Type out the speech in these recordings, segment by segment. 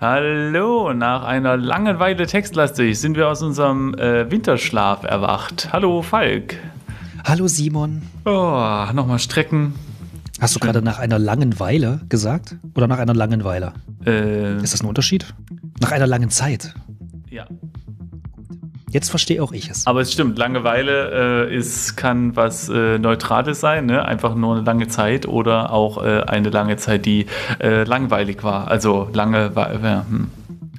Hallo, nach einer langen Weile textlastig sind wir aus unserem äh, Winterschlaf erwacht. Hallo Falk. Hallo Simon. Oh, nochmal strecken. Hast du gerade nach einer langen Weile gesagt? Oder nach einer langen Weile? Äh, Ist das ein Unterschied? Nach einer langen Zeit. Ja. Jetzt verstehe auch ich es. Aber es stimmt, Langeweile äh, ist, kann was äh, Neutrales sein, ne? einfach nur eine lange Zeit oder auch äh, eine lange Zeit, die äh, langweilig war. Also lange ja, hm.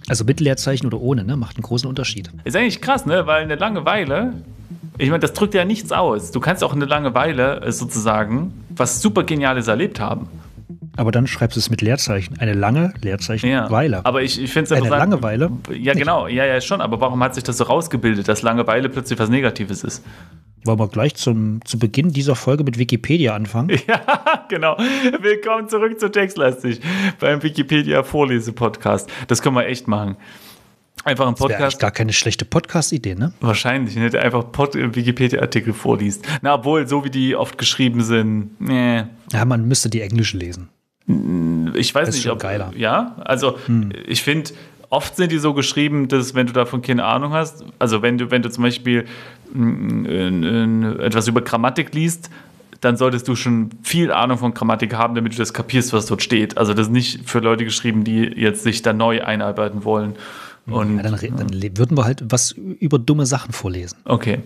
Also mit Leerzeichen oder ohne, ne? macht einen großen Unterschied. Ist eigentlich krass, ne? weil eine Langeweile ich meine, das drückt ja nichts aus. Du kannst auch eine Langeweile äh, sozusagen was super Geniales erlebt haben. Aber dann schreibst du es mit Leerzeichen. Eine lange Leerzeichen ja. Weile. Aber ich, ich finde es einfach. Eine Langeweile? Ja, nicht. genau. Ja, ja, schon. Aber warum hat sich das so rausgebildet, dass Langeweile plötzlich was Negatives ist? Wollen wir gleich zum, zu Beginn dieser Folge mit Wikipedia anfangen? Ja, genau. Willkommen zurück zu Textlastig beim Wikipedia-Vorlese-Podcast. Das können wir echt machen. Einfach ein Podcast. Das gar keine schlechte Podcast-Idee, ne? Wahrscheinlich, ne? Der einfach äh, Wikipedia-Artikel vorliest. Na, obwohl, so wie die oft geschrieben sind, ne. Ja, man müsste die Englisch lesen. Hm, ich weiß das ist nicht, ob. Geiler. Ja, also hm. ich finde oft sind die so geschrieben, dass wenn du davon keine Ahnung hast, also wenn du, wenn du zum Beispiel hm, etwas über Grammatik liest, dann solltest du schon viel Ahnung von Grammatik haben, damit du das kapierst, was dort steht. Also das ist nicht für Leute geschrieben, die jetzt sich da neu einarbeiten wollen. Und, ja, dann, dann, würden wir halt was über dumme Sachen vorlesen. Okay.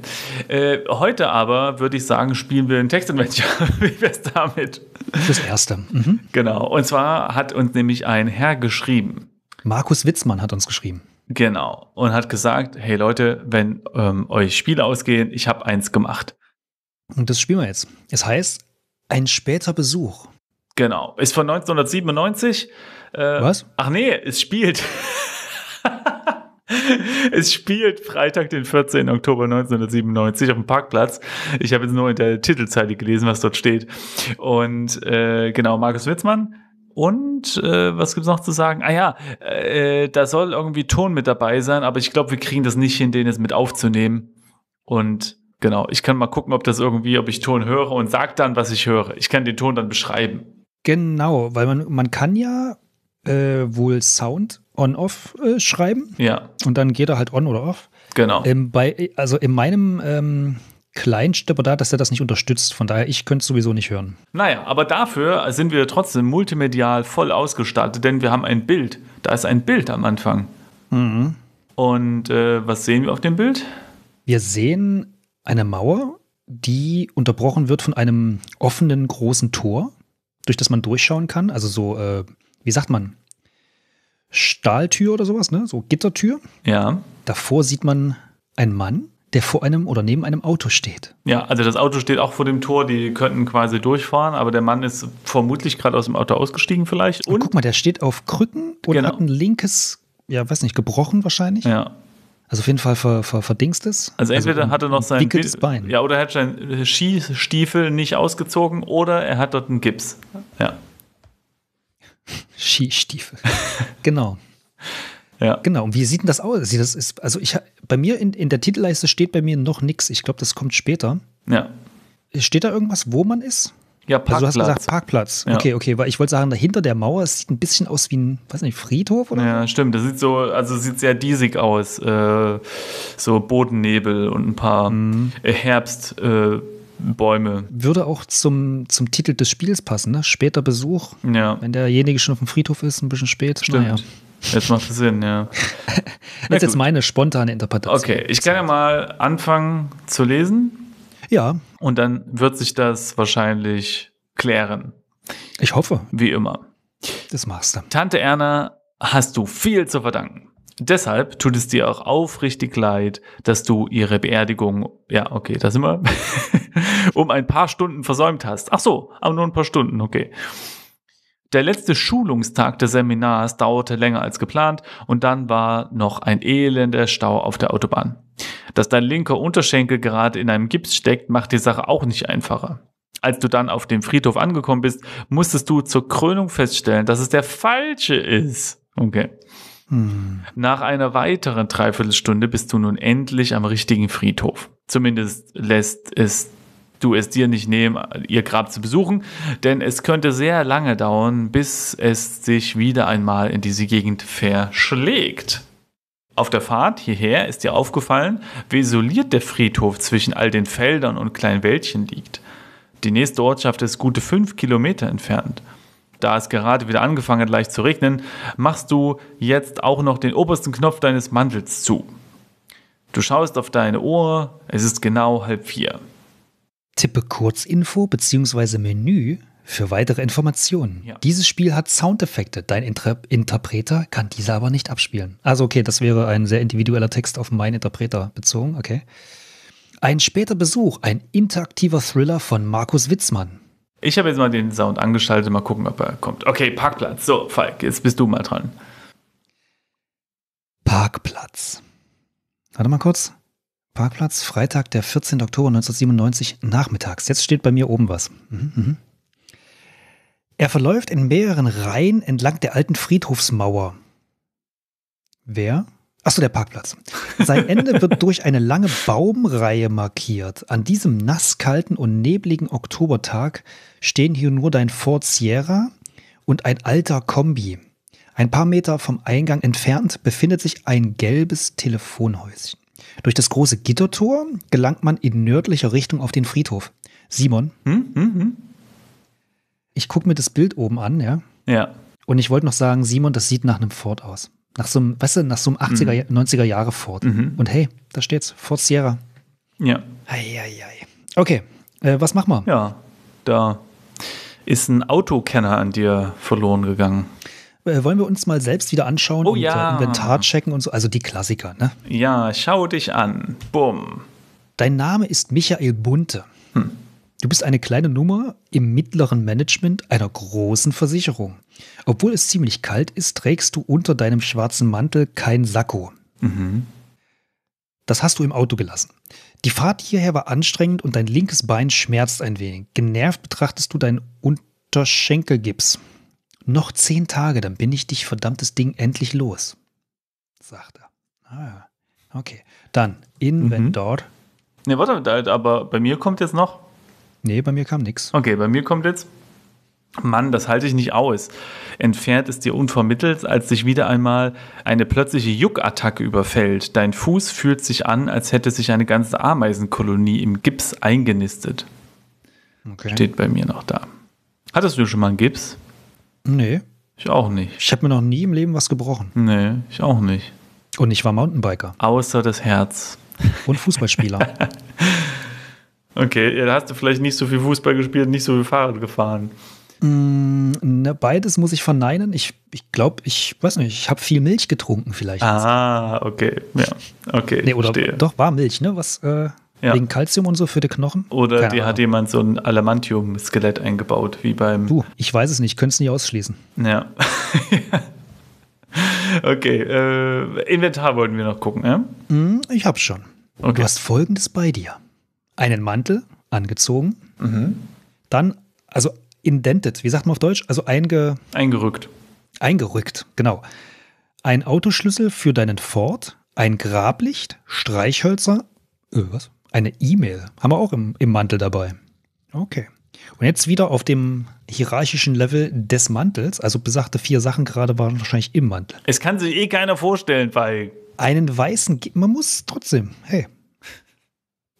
Äh, heute aber würde ich sagen, spielen wir ein Textadventure. Wie wär's damit? Fürs Erste. Mhm. Genau. Und zwar hat uns nämlich ein Herr geschrieben. Markus Witzmann hat uns geschrieben. Genau. Und hat gesagt: Hey Leute, wenn ähm, euch Spiele ausgehen, ich habe eins gemacht. Und das spielen wir jetzt. Es heißt Ein später Besuch. Genau. Ist von 1997. Äh, was? Ach nee, es spielt. Es spielt Freitag, den 14. Oktober 1997 auf dem Parkplatz. Ich habe jetzt nur in der Titelzeile gelesen, was dort steht. Und äh, genau, Markus Witzmann. Und äh, was es noch zu sagen? Ah ja, äh, da soll irgendwie Ton mit dabei sein, aber ich glaube, wir kriegen das nicht hin, den jetzt mit aufzunehmen. Und genau, ich kann mal gucken, ob das irgendwie, ob ich Ton höre und sag dann, was ich höre. Ich kann den Ton dann beschreiben. Genau, weil man, man kann ja äh, wohl Sound On-Off äh, schreiben. Ja. Und dann geht er halt on oder off. Genau. Ähm, bei, also in meinem ähm, kleinen da, dass er das nicht unterstützt. Von daher, ich könnte es sowieso nicht hören. Naja, aber dafür sind wir trotzdem multimedial voll ausgestattet, denn wir haben ein Bild. Da ist ein Bild am Anfang. Mhm. Und äh, was sehen wir auf dem Bild? Wir sehen eine Mauer, die unterbrochen wird von einem offenen großen Tor, durch das man durchschauen kann. Also so, äh, wie sagt man? Stahltür oder sowas, ne? So Gittertür. Ja. Davor sieht man einen Mann, der vor einem oder neben einem Auto steht. Ja, also das Auto steht auch vor dem Tor, die könnten quasi durchfahren, aber der Mann ist vermutlich gerade aus dem Auto ausgestiegen vielleicht. Und, und guck mal, der steht auf Krücken und genau. hat ein linkes, ja, weiß nicht, gebrochen wahrscheinlich. Ja. Also auf jeden Fall ver, ver, verdingstes. Also, also entweder also hat er noch sein dickes Bein. Ja, oder er hat sein Skistiefel nicht ausgezogen oder er hat dort einen Gips. Ja. Skistiefel. genau. Ja. Genau, und wie sieht denn das aus? Das ist, also ich, bei mir in, in der Titelleiste steht bei mir noch nichts. Ich glaube, das kommt später. Ja. Steht da irgendwas, wo man ist? Ja, Parkplatz. Also du hast gesagt Parkplatz. Ja. Okay, okay, weil ich wollte sagen, dahinter der Mauer, es sieht ein bisschen aus wie ein, weiß nicht, Friedhof oder? Ja, stimmt. Das sieht so, also sieht sehr diesig aus. Äh, so Bodennebel und ein paar mhm. Äh, Herbst. Äh, Bäume. Würde auch zum, zum Titel des Spiels passen, ne? Später Besuch. Ja. Wenn derjenige schon auf dem Friedhof ist, ein bisschen spät. Stimmt. Naja. Jetzt macht es Sinn, ja. das ist jetzt meine spontane Interpretation. Okay, ich kann ja mal anfangen zu lesen. Ja. Und dann wird sich das wahrscheinlich klären. Ich hoffe. Wie immer. Das machst du. Tante Erna, hast du viel zu verdanken. Deshalb tut es dir auch aufrichtig leid, dass du ihre Beerdigung, ja, okay, da sind wir, um ein paar Stunden versäumt hast. Ach so, aber nur ein paar Stunden, okay. Der letzte Schulungstag des Seminars dauerte länger als geplant und dann war noch ein elender Stau auf der Autobahn. Dass dein linker Unterschenkel gerade in einem Gips steckt, macht die Sache auch nicht einfacher. Als du dann auf dem Friedhof angekommen bist, musstest du zur Krönung feststellen, dass es der falsche ist. Okay. Hm. Nach einer weiteren Dreiviertelstunde bist du nun endlich am richtigen Friedhof. Zumindest lässt es du es dir nicht nehmen, ihr Grab zu besuchen, denn es könnte sehr lange dauern, bis es sich wieder einmal in diese Gegend verschlägt. Auf der Fahrt hierher ist dir aufgefallen, wie isoliert der Friedhof zwischen all den Feldern und kleinen Wäldchen liegt. Die nächste Ortschaft ist gute fünf Kilometer entfernt. Da es gerade wieder angefangen hat, leicht zu regnen, machst du jetzt auch noch den obersten Knopf deines Mantels zu. Du schaust auf deine Uhr, es ist genau halb vier. Tippe Kurzinfo bzw. Menü für weitere Informationen. Ja. Dieses Spiel hat Soundeffekte. Dein Inter Interpreter kann diese aber nicht abspielen. Also okay, das wäre ein sehr individueller Text auf meinen Interpreter bezogen. Okay. Ein später Besuch, ein interaktiver Thriller von Markus Witzmann. Ich habe jetzt mal den Sound angeschaltet, mal gucken, ob er kommt. Okay, Parkplatz. So, Falk, jetzt bist du mal dran. Parkplatz. Warte mal kurz. Parkplatz, Freitag, der 14. Oktober 1997, nachmittags. Jetzt steht bei mir oben was. Mhm, mhm. Er verläuft in mehreren Reihen entlang der alten Friedhofsmauer. Wer? Achso, der Parkplatz. Sein Ende wird durch eine lange Baumreihe markiert. An diesem nasskalten und nebligen Oktobertag stehen hier nur dein Ford Sierra und ein alter Kombi. Ein paar Meter vom Eingang entfernt befindet sich ein gelbes Telefonhäuschen. Durch das große Gittertor gelangt man in nördlicher Richtung auf den Friedhof. Simon, hm, hm, hm. ich gucke mir das Bild oben an, ja? Ja. Und ich wollte noch sagen, Simon, das sieht nach einem Ford aus nach so einem, weißt du, nach so einem 80er, mhm. 90er Jahre Ford. Mhm. Und hey, da steht's, Ford Sierra. Ja. Eieiei. Ei, ei. Okay, äh, was machen wir? Ja, da ist ein Autokenner an dir verloren gegangen. Äh, wollen wir uns mal selbst wieder anschauen oh, und äh, ja. Inventar checken und so, also die Klassiker, ne? Ja, schau dich an. Bumm. Dein Name ist Michael Bunte. Hm. Du bist eine kleine Nummer im mittleren Management einer großen Versicherung. Obwohl es ziemlich kalt ist, trägst du unter deinem schwarzen Mantel kein Sakko. Mhm. Das hast du im Auto gelassen. Die Fahrt hierher war anstrengend und dein linkes Bein schmerzt ein wenig. Genervt betrachtest du deinen Unterschenkelgips. Noch zehn Tage, dann bin ich dich verdammtes Ding endlich los, sagt er. Ah, okay. Dann Inventor. Mhm. Ne, warte, aber bei mir kommt jetzt noch. Nee, bei mir kam nichts. Okay, bei mir kommt jetzt Mann, das halte ich nicht aus. Entfernt es dir unvermittelt, als dich wieder einmal eine plötzliche Juckattacke überfällt. Dein Fuß fühlt sich an, als hätte sich eine ganze Ameisenkolonie im Gips eingenistet. Okay. Steht bei mir noch da. Hattest du schon mal einen Gips? Nee. Ich auch nicht. Ich habe mir noch nie im Leben was gebrochen. Nee, ich auch nicht. Und ich war Mountainbiker. Außer das Herz. Und Fußballspieler. okay, ja, da hast du vielleicht nicht so viel Fußball gespielt, nicht so viel Fahrrad gefahren. Mm, ne, beides muss ich verneinen. Ich, ich glaube, ich weiß nicht, ich habe viel Milch getrunken vielleicht. Ah, okay. Ja, okay. Nee, oder verstehe. doch, war Milch, ne? Was äh, ja. wegen Kalzium und so für die Knochen? Oder Keine dir Ahnung. hat jemand so ein Alamantium-Skelett eingebaut, wie beim. Du, ich weiß es nicht, könnte es nicht ausschließen. Ja. okay, äh, Inventar wollten wir noch gucken, ja? Mm, ich hab's schon. Okay. Du hast folgendes bei dir: einen Mantel, angezogen. Mhm. Dann, also indented, wie sagt man auf Deutsch? Also einge eingerückt. Eingerückt, genau. Ein Autoschlüssel für deinen Ford, ein Grablicht, Streichhölzer, äh, was? Eine E-Mail. Haben wir auch im, im Mantel dabei. Okay. Und jetzt wieder auf dem hierarchischen Level des Mantels. Also besagte vier Sachen gerade waren wahrscheinlich im Mantel. Es kann sich eh keiner vorstellen, weil. Einen weißen, man muss trotzdem, hey,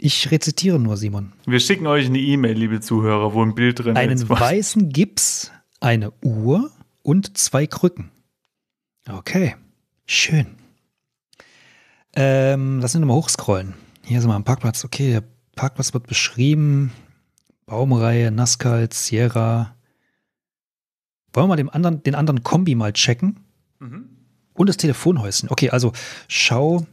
ich rezitiere nur, Simon. Wir schicken euch eine E-Mail, liebe Zuhörer, wo ein Bild drin Einen ist. Einen weißen Gips, eine Uhr und zwei Krücken. Okay, schön. Ähm, lass uns nochmal hochscrollen. Hier sind wir am Parkplatz. Okay, der Parkplatz wird beschrieben. Baumreihe, Nazcal, Sierra. Wollen wir mal den anderen, den anderen Kombi mal checken? Mhm. Und das Telefonhäuschen. Okay, also schau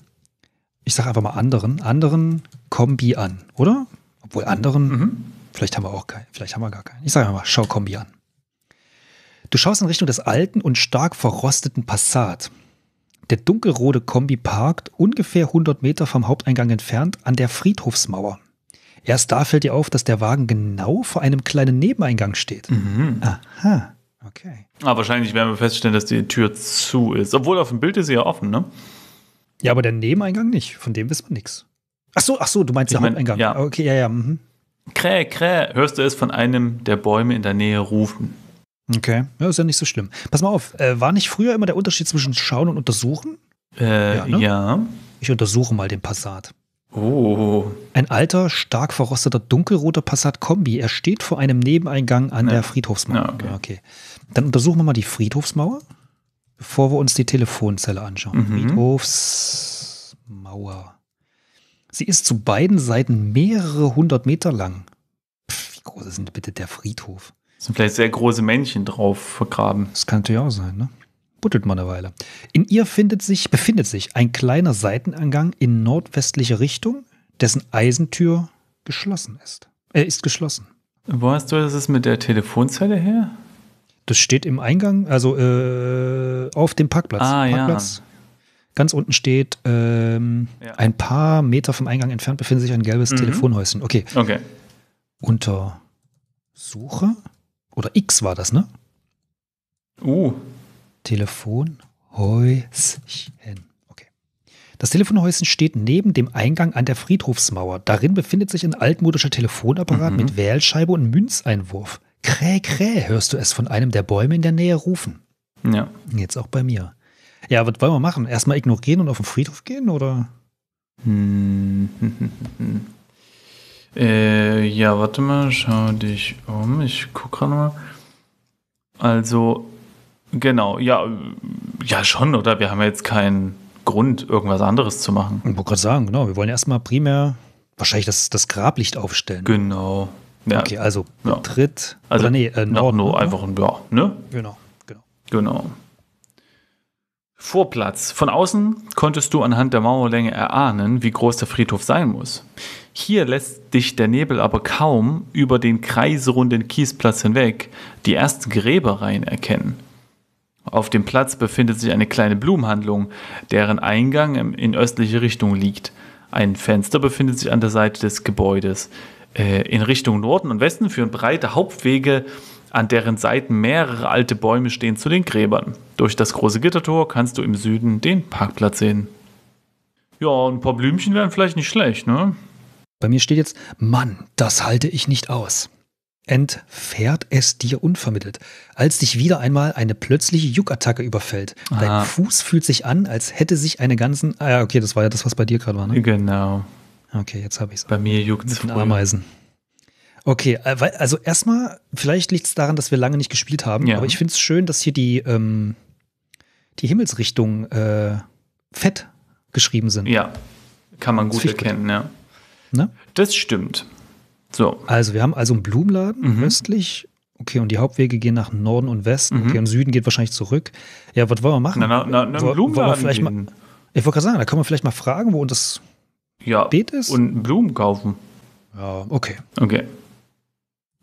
ich sage einfach mal anderen, anderen Kombi an, oder? Obwohl anderen, mhm. vielleicht haben wir auch keinen, vielleicht haben wir gar keinen. Ich sage einfach mal, schau Kombi an. Du schaust in Richtung des alten und stark verrosteten Passat. Der dunkelrote Kombi parkt ungefähr 100 Meter vom Haupteingang entfernt an der Friedhofsmauer. Erst da fällt dir auf, dass der Wagen genau vor einem kleinen Nebeneingang steht. Mhm. Aha, okay. Ah, wahrscheinlich werden wir feststellen, dass die Tür zu ist. Obwohl auf dem Bild ist sie ja offen, ne? Ja, aber der Nebeneingang nicht. Von dem wissen wir nichts. Ach so, ach so, du meinst ich den mein, Haupteingang. Ja. Okay, ja, ja. Mhm. Krä, krä, hörst du es von einem der Bäume in der Nähe rufen. Okay, ja, ist ja nicht so schlimm. Pass mal auf, äh, war nicht früher immer der Unterschied zwischen schauen und untersuchen? Äh, ja, ne? ja. Ich untersuche mal den Passat. Oh. Ein alter, stark verrosteter, dunkelroter Passat-Kombi. Er steht vor einem Nebeneingang an ja. der Friedhofsmauer. Ja, okay. okay. Dann untersuchen wir mal die Friedhofsmauer bevor wir uns die Telefonzelle anschauen. Mhm. Friedhofsmauer. Sie ist zu beiden Seiten mehrere hundert Meter lang. Pff, wie groß ist denn bitte der Friedhof? Das sind vielleicht sehr große Männchen drauf vergraben. Das könnte ja auch sein, ne? Buttelt man eine Weile. In ihr findet sich, befindet sich ein kleiner Seitenangang in nordwestliche Richtung, dessen Eisentür geschlossen ist. Er äh, ist geschlossen. Wo hast du das mit der Telefonzelle her? Das steht im Eingang, also äh, auf dem Parkplatz. Ah, Parkplatz. Ja. Ganz unten steht, ähm, ja. ein paar Meter vom Eingang entfernt befindet sich ein gelbes mhm. Telefonhäuschen. Okay. okay. Unter Suche oder X war das, ne? Uh. Telefonhäuschen. Okay. Das Telefonhäuschen steht neben dem Eingang an der Friedhofsmauer. Darin befindet sich ein altmodischer Telefonapparat mhm. mit Wählscheibe und Münzeinwurf. Krä, krä, hörst du es von einem der Bäume in der Nähe rufen. Ja. Jetzt auch bei mir. Ja, was wollen wir machen? Erstmal ignorieren und auf den Friedhof gehen oder? Hm, hm, hm, äh, ja, warte mal, schau dich um. Ich guck gerade mal. Also, genau, ja, ja schon, oder? Wir haben ja jetzt keinen Grund, irgendwas anderes zu machen. Ich wollte gerade sagen, genau. Wir wollen erstmal primär wahrscheinlich das, das Grablicht aufstellen. Genau. Ja. Okay, also Betritt. Ja. Also, nee, äh, Norden. Nur einfach ein, ja, ne? Genau, genau. Genau. Vorplatz. Von außen konntest du anhand der Mauerlänge erahnen, wie groß der Friedhof sein muss. Hier lässt dich der Nebel aber kaum über den kreisrunden Kiesplatz hinweg die ersten Gräbereien erkennen. Auf dem Platz befindet sich eine kleine Blumenhandlung, deren Eingang in östliche Richtung liegt. Ein Fenster befindet sich an der Seite des Gebäudes. Äh, in Richtung Norden und Westen führen breite Hauptwege, an deren Seiten mehrere alte Bäume stehen zu den Gräbern. Durch das große Gittertor kannst du im Süden den Parkplatz sehen. Ja, ein paar Blümchen wären vielleicht nicht schlecht, ne? Bei mir steht jetzt, Mann, das halte ich nicht aus. Entfährt es dir unvermittelt, als dich wieder einmal eine plötzliche Juckattacke überfällt. Dein Aha. Fuß fühlt sich an, als hätte sich eine ganzen. Ah, ja, okay, das war ja das, was bei dir gerade war, ne? Genau. Okay, jetzt habe ich es. Bei mir juckt es Ameisen. Okay, äh, also erstmal, vielleicht liegt es daran, dass wir lange nicht gespielt haben, ja. aber ich finde es schön, dass hier die, ähm, die Himmelsrichtung äh, fett geschrieben sind. Ja, kann man gut erkennen, gut. ja. Ne? Das stimmt. So. Also, wir haben also einen Blumenladen mhm. östlich. Okay, und die Hauptwege gehen nach Norden und Westen. Mhm. Okay, und Süden geht wahrscheinlich zurück. Ja, was wollen wir machen? Na, na, na, na Blumenladen. Wollen wir vielleicht mal, ich wollte gerade sagen, da können wir vielleicht mal fragen, wo uns das ja, Beet Und Blumen kaufen. Ja, okay. Okay.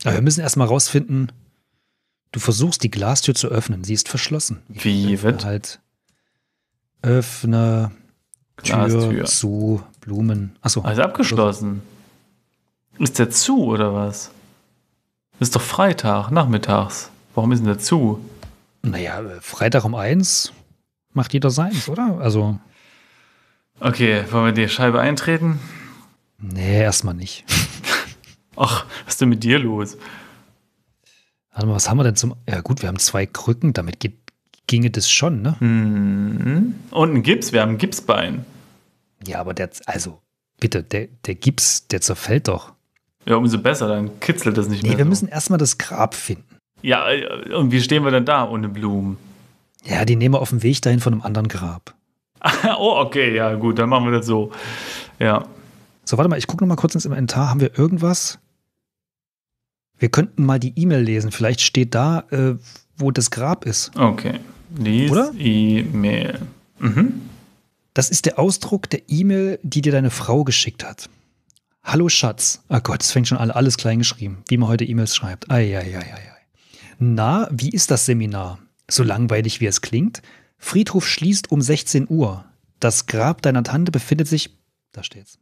Aber wir müssen erstmal rausfinden, du versuchst die Glastür zu öffnen, sie ist verschlossen. Wie wird? Halt öffne Tür Glastür. zu Blumen. Achso. Also abgeschlossen. Ist der zu oder was? Ist doch Freitag, nachmittags. Warum ist denn der zu? Naja, Freitag um eins macht jeder seins, oder? Also. Okay, wollen wir die Scheibe eintreten? Nee, erstmal nicht. Ach, was ist denn mit dir los? Warte mal, was haben wir denn zum. Ja, gut, wir haben zwei Krücken, damit geht, ginge das schon, ne? Mhm. Und ein Gips, wir haben ein Gipsbein. Ja, aber der. Also, bitte, der, der Gips, der zerfällt doch. Ja, umso besser, dann kitzelt das nicht nee, mehr. Nee, wir so. müssen erstmal das Grab finden. Ja, äh, und wie stehen wir denn da ohne Blumen? Ja, die nehmen wir auf dem Weg dahin von einem anderen Grab. oh, okay, ja, gut, dann machen wir das so. Ja. So, warte mal, ich gucke noch mal kurz ins Inventar. Haben wir irgendwas? Wir könnten mal die E-Mail lesen. Vielleicht steht da, äh, wo das Grab ist. Okay. Lies E-Mail. Mhm. Das ist der Ausdruck der E-Mail, die dir deine Frau geschickt hat. Hallo Schatz. Ach oh Gott, es fängt schon an, alles klein geschrieben, wie man heute E-Mails schreibt. Eieieiei. Na, wie ist das Seminar? So langweilig wie es klingt, Friedhof schließt um 16 Uhr. Das Grab deiner Tante befindet sich, da steht's,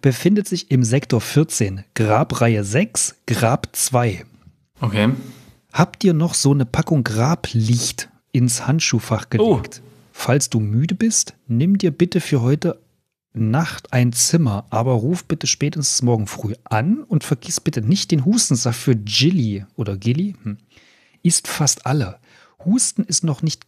befindet sich im Sektor 14, Grabreihe 6, Grab 2. Okay. Habt ihr noch so eine Packung Grablicht ins Handschuhfach oh. gelegt? Oh. Falls du müde bist, nimm dir bitte für heute Nacht ein Zimmer, aber ruf bitte spätestens morgen früh an und vergiss bitte nicht den Hustensaft für Gilly oder Gilly. Hm. Isst fast alle. Husten ist noch nicht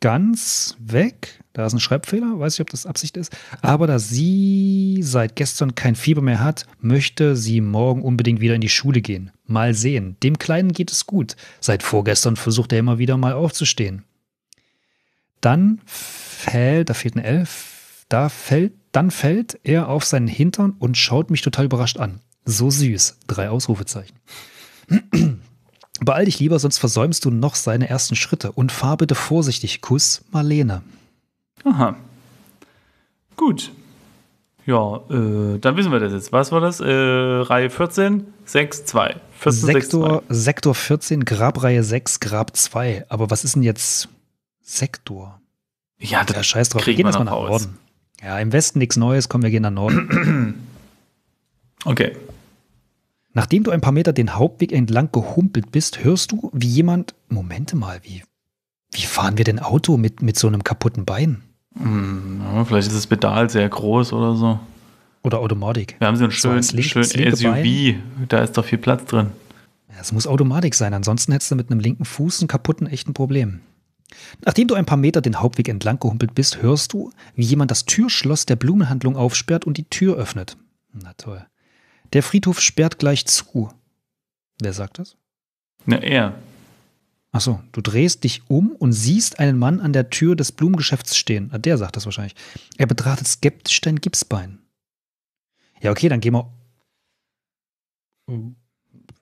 ganz weg. Da ist ein Schreibfehler, weiß ich, ob das Absicht ist. Aber da sie seit gestern kein Fieber mehr hat, möchte sie morgen unbedingt wieder in die Schule gehen. Mal sehen. Dem Kleinen geht es gut. Seit vorgestern versucht er immer wieder mal aufzustehen. Dann fällt, da fehlt ein L, da fällt, dann fällt er auf seinen Hintern und schaut mich total überrascht an. So süß. Drei Ausrufezeichen. Beeil dich lieber, sonst versäumst du noch seine ersten Schritte. Und fahr bitte vorsichtig. Kuss, Marlene. Aha. Gut. Ja, äh, dann wissen wir das jetzt. Was war das? Äh, Reihe 14, 6, 2. 14, Sektor, 6, 2. Sektor 14, Grabreihe 6, Grab 2. Aber was ist denn jetzt Sektor? Ja, da ja, scheiß drauf. Wir gehen erstmal nach Norden. Ja, im Westen nichts Neues. Komm, wir gehen nach Norden. okay. Nachdem du ein paar Meter den Hauptweg entlang gehumpelt bist, hörst du, wie jemand. Momente mal, wie. Wie fahren wir denn Auto mit, mit so einem kaputten Bein? Hm, vielleicht ist das Pedal sehr groß oder so. Oder Automatik. Wir haben so ein schönes so schönen SUV, Bein. da ist doch viel Platz drin. Es muss Automatik sein, ansonsten hättest du mit einem linken Fuß einen kaputten echten Problem. Nachdem du ein paar Meter den Hauptweg entlang gehumpelt bist, hörst du, wie jemand das Türschloss der Blumenhandlung aufsperrt und die Tür öffnet. Na toll. Der Friedhof sperrt gleich zu. Wer sagt das? Na, er. Achso, du drehst dich um und siehst einen Mann an der Tür des Blumengeschäfts stehen. Ah, der sagt das wahrscheinlich. Er betrachtet skeptisch dein Gipsbein. Ja, okay, dann gehen wir.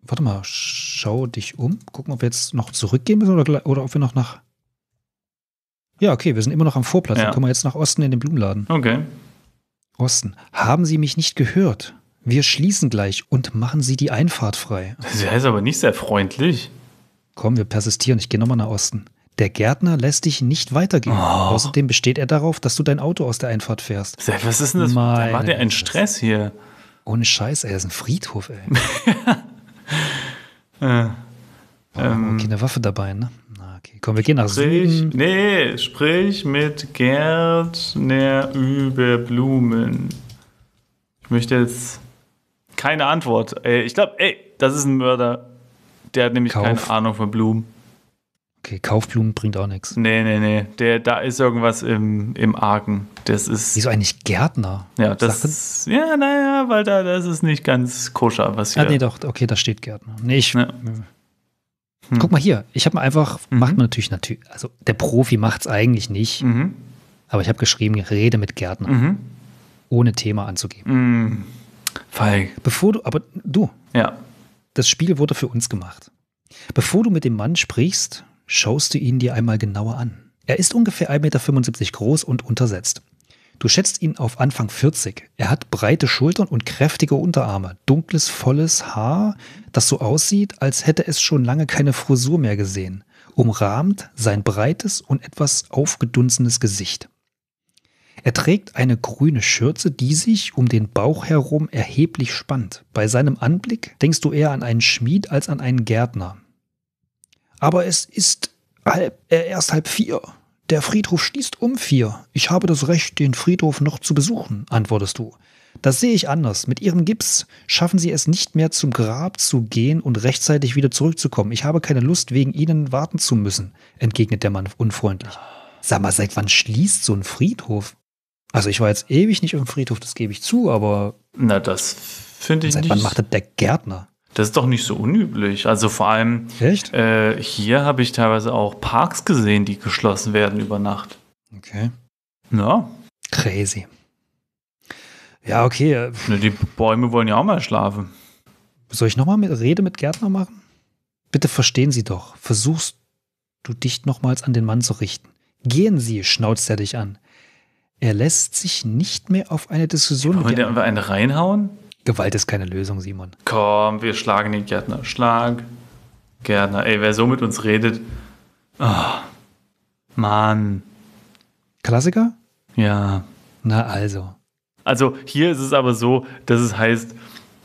Warte mal, schau dich um. Gucken, ob wir jetzt noch zurückgehen müssen oder, oder ob wir noch nach. Ja, okay, wir sind immer noch am Vorplatz. Ja. Dann kommen wir jetzt nach Osten in den Blumenladen. Okay. Osten. Haben Sie mich nicht gehört? Wir schließen gleich und machen Sie die Einfahrt frei. Das heißt aber nicht sehr freundlich. Komm, wir persistieren. Ich gehe nochmal nach Osten. Der Gärtner lässt dich nicht weitergehen. Oh. Außerdem besteht er darauf, dass du dein Auto aus der Einfahrt fährst. Was ist denn das? Meine da macht er einen Stress hier. Ohne Scheiß, ey, das ist ein Friedhof, ey. äh, oh, ähm, keine Waffe dabei, ne? Na, okay. Komm, wir gehen nach sprich, Süden. Nee, sprich mit Gärtner über Blumen. Ich möchte jetzt keine Antwort. ich glaube, ey, das ist ein Mörder. Der hat nämlich Kauf. keine Ahnung von Blumen. Okay, Kaufblumen bringt auch nichts. Nee, nee, nee. Der, da ist irgendwas im, im Argen. Das ist. Wieso eigentlich Gärtner? Ja, das. Ist, ja, naja, weil da das ist nicht ganz koscher, was ah, hier. Ah, nee, doch, okay, da steht Gärtner. Nee, ich. Ja. Hm. hm. Guck mal hier, ich habe mal einfach, mhm. macht man natürlich natürlich, also der Profi macht es eigentlich nicht, mhm. aber ich habe geschrieben, rede mit Gärtner. Mhm. Ohne Thema anzugeben. Mhm. Fall. Bevor du, aber du. Ja. Das Spiel wurde für uns gemacht. Bevor du mit dem Mann sprichst, schaust du ihn dir einmal genauer an. Er ist ungefähr 1,75 Meter groß und untersetzt. Du schätzt ihn auf Anfang 40. Er hat breite Schultern und kräftige Unterarme, dunkles, volles Haar, das so aussieht, als hätte es schon lange keine Frisur mehr gesehen, umrahmt sein breites und etwas aufgedunsenes Gesicht. Er trägt eine grüne Schürze, die sich um den Bauch herum erheblich spannt. Bei seinem Anblick denkst du eher an einen Schmied als an einen Gärtner. Aber es ist halb, äh, erst halb vier. Der Friedhof schließt um vier. Ich habe das Recht, den Friedhof noch zu besuchen, antwortest du. Das sehe ich anders. Mit ihrem Gips schaffen sie es nicht mehr zum Grab zu gehen und rechtzeitig wieder zurückzukommen. Ich habe keine Lust, wegen ihnen warten zu müssen, entgegnet der Mann unfreundlich. Sag mal, seit wann schließt so ein Friedhof? Also ich war jetzt ewig nicht im Friedhof, das gebe ich zu, aber. Na, das finde ich seit nicht. Wann macht das der Gärtner? Das ist doch nicht so unüblich. Also vor allem äh, hier habe ich teilweise auch Parks gesehen, die geschlossen werden über Nacht. Okay. Na? Crazy. Ja, okay. Äh, ne, die Bäume wollen ja auch mal schlafen. Soll ich nochmal mit Rede mit Gärtner machen? Bitte verstehen Sie doch. Versuchst du dich nochmals an den Mann zu richten. Gehen Sie, schnauzt er dich an. Er lässt sich nicht mehr auf eine Diskussion Wollen wir dir einfach einen reinhauen? Gewalt ist keine Lösung, Simon. Komm, wir schlagen den Gärtner. Schlag. Gärtner. Ey, wer so mit uns redet. Oh, Mann. Klassiker? Ja. Na also. Also hier ist es aber so, dass es heißt,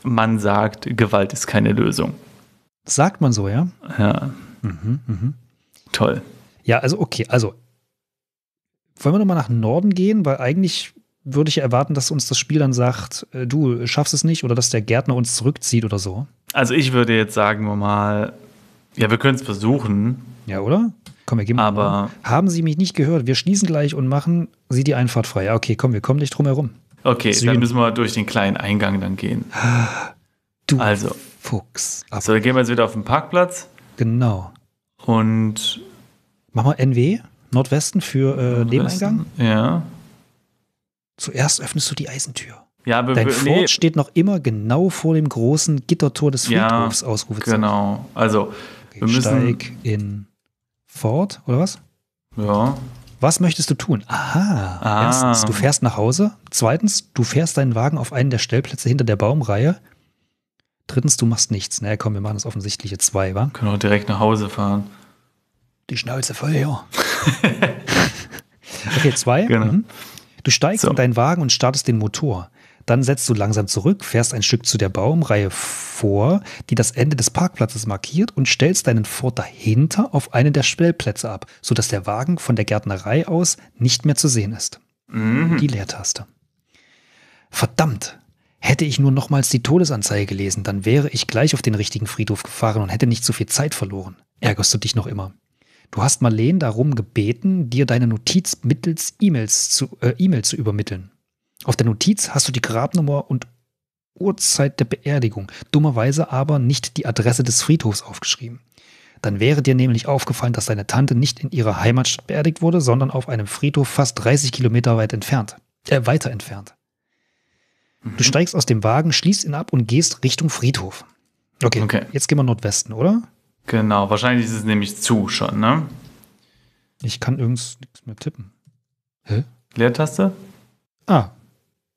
man sagt, Gewalt ist keine Lösung. Sagt man so, ja? Ja. Mhm, mhm. Toll. Ja, also okay, also wollen wir nochmal nach Norden gehen? Weil eigentlich würde ich erwarten, dass uns das Spiel dann sagt, äh, du schaffst es nicht oder dass der Gärtner uns zurückzieht oder so. Also ich würde jetzt sagen wir mal, ja, wir können es versuchen. Ja, oder? Komm, wir gehen mal. Aber haben Sie mich nicht gehört? Wir schließen gleich und machen Sie die Einfahrt frei. Ja, okay, komm, wir kommen nicht drum herum. Okay, Süden. dann müssen wir durch den kleinen Eingang dann gehen. Du also. Fuchs. Aber so, dann gehen wir jetzt wieder auf den Parkplatz. Genau. Und. Machen wir NW. Nordwesten für äh, Nebeneingang. Ja. Zuerst öffnest du die Eisentür. Ja, Dein Ford nee. steht noch immer genau vor dem großen Gittertor des Friedhofs, ja, Ausrufezeichen. Genau. Also, okay, wir müssen. Steig in Ford, oder was? Ja. Was möchtest du tun? Aha. Ah. Erstens, du fährst nach Hause. Zweitens, du fährst deinen Wagen auf einen der Stellplätze hinter der Baumreihe. Drittens, du machst nichts. Na naja, komm, wir machen das offensichtliche zwei, wa? Können wir direkt nach Hause fahren die Schnauze voll hier. okay, zwei. Genau. Mhm. Du steigst so. in deinen Wagen und startest den Motor. Dann setzt du langsam zurück, fährst ein Stück zu der Baumreihe vor, die das Ende des Parkplatzes markiert und stellst deinen Ford dahinter auf einen der Stellplätze ab, sodass der Wagen von der Gärtnerei aus nicht mehr zu sehen ist. Mhm. Die Leertaste. Verdammt! Hätte ich nur nochmals die Todesanzeige gelesen, dann wäre ich gleich auf den richtigen Friedhof gefahren und hätte nicht so viel Zeit verloren. Ärgerst du dich noch immer? Du hast Marleen darum gebeten, dir deine Notiz mittels E-Mails zu, äh, e zu übermitteln. Auf der Notiz hast du die Grabnummer und Uhrzeit der Beerdigung, dummerweise aber nicht die Adresse des Friedhofs aufgeschrieben. Dann wäre dir nämlich aufgefallen, dass deine Tante nicht in ihrer Heimatstadt beerdigt wurde, sondern auf einem Friedhof fast 30 Kilometer weit entfernt, äh, weiter entfernt. Du mhm. steigst aus dem Wagen, schließt ihn ab und gehst Richtung Friedhof. Okay, okay. jetzt gehen wir Nordwesten, oder? Genau, wahrscheinlich ist es nämlich zu schon, ne? Ich kann übrigens nichts mehr tippen. Hä? Leertaste? Ah,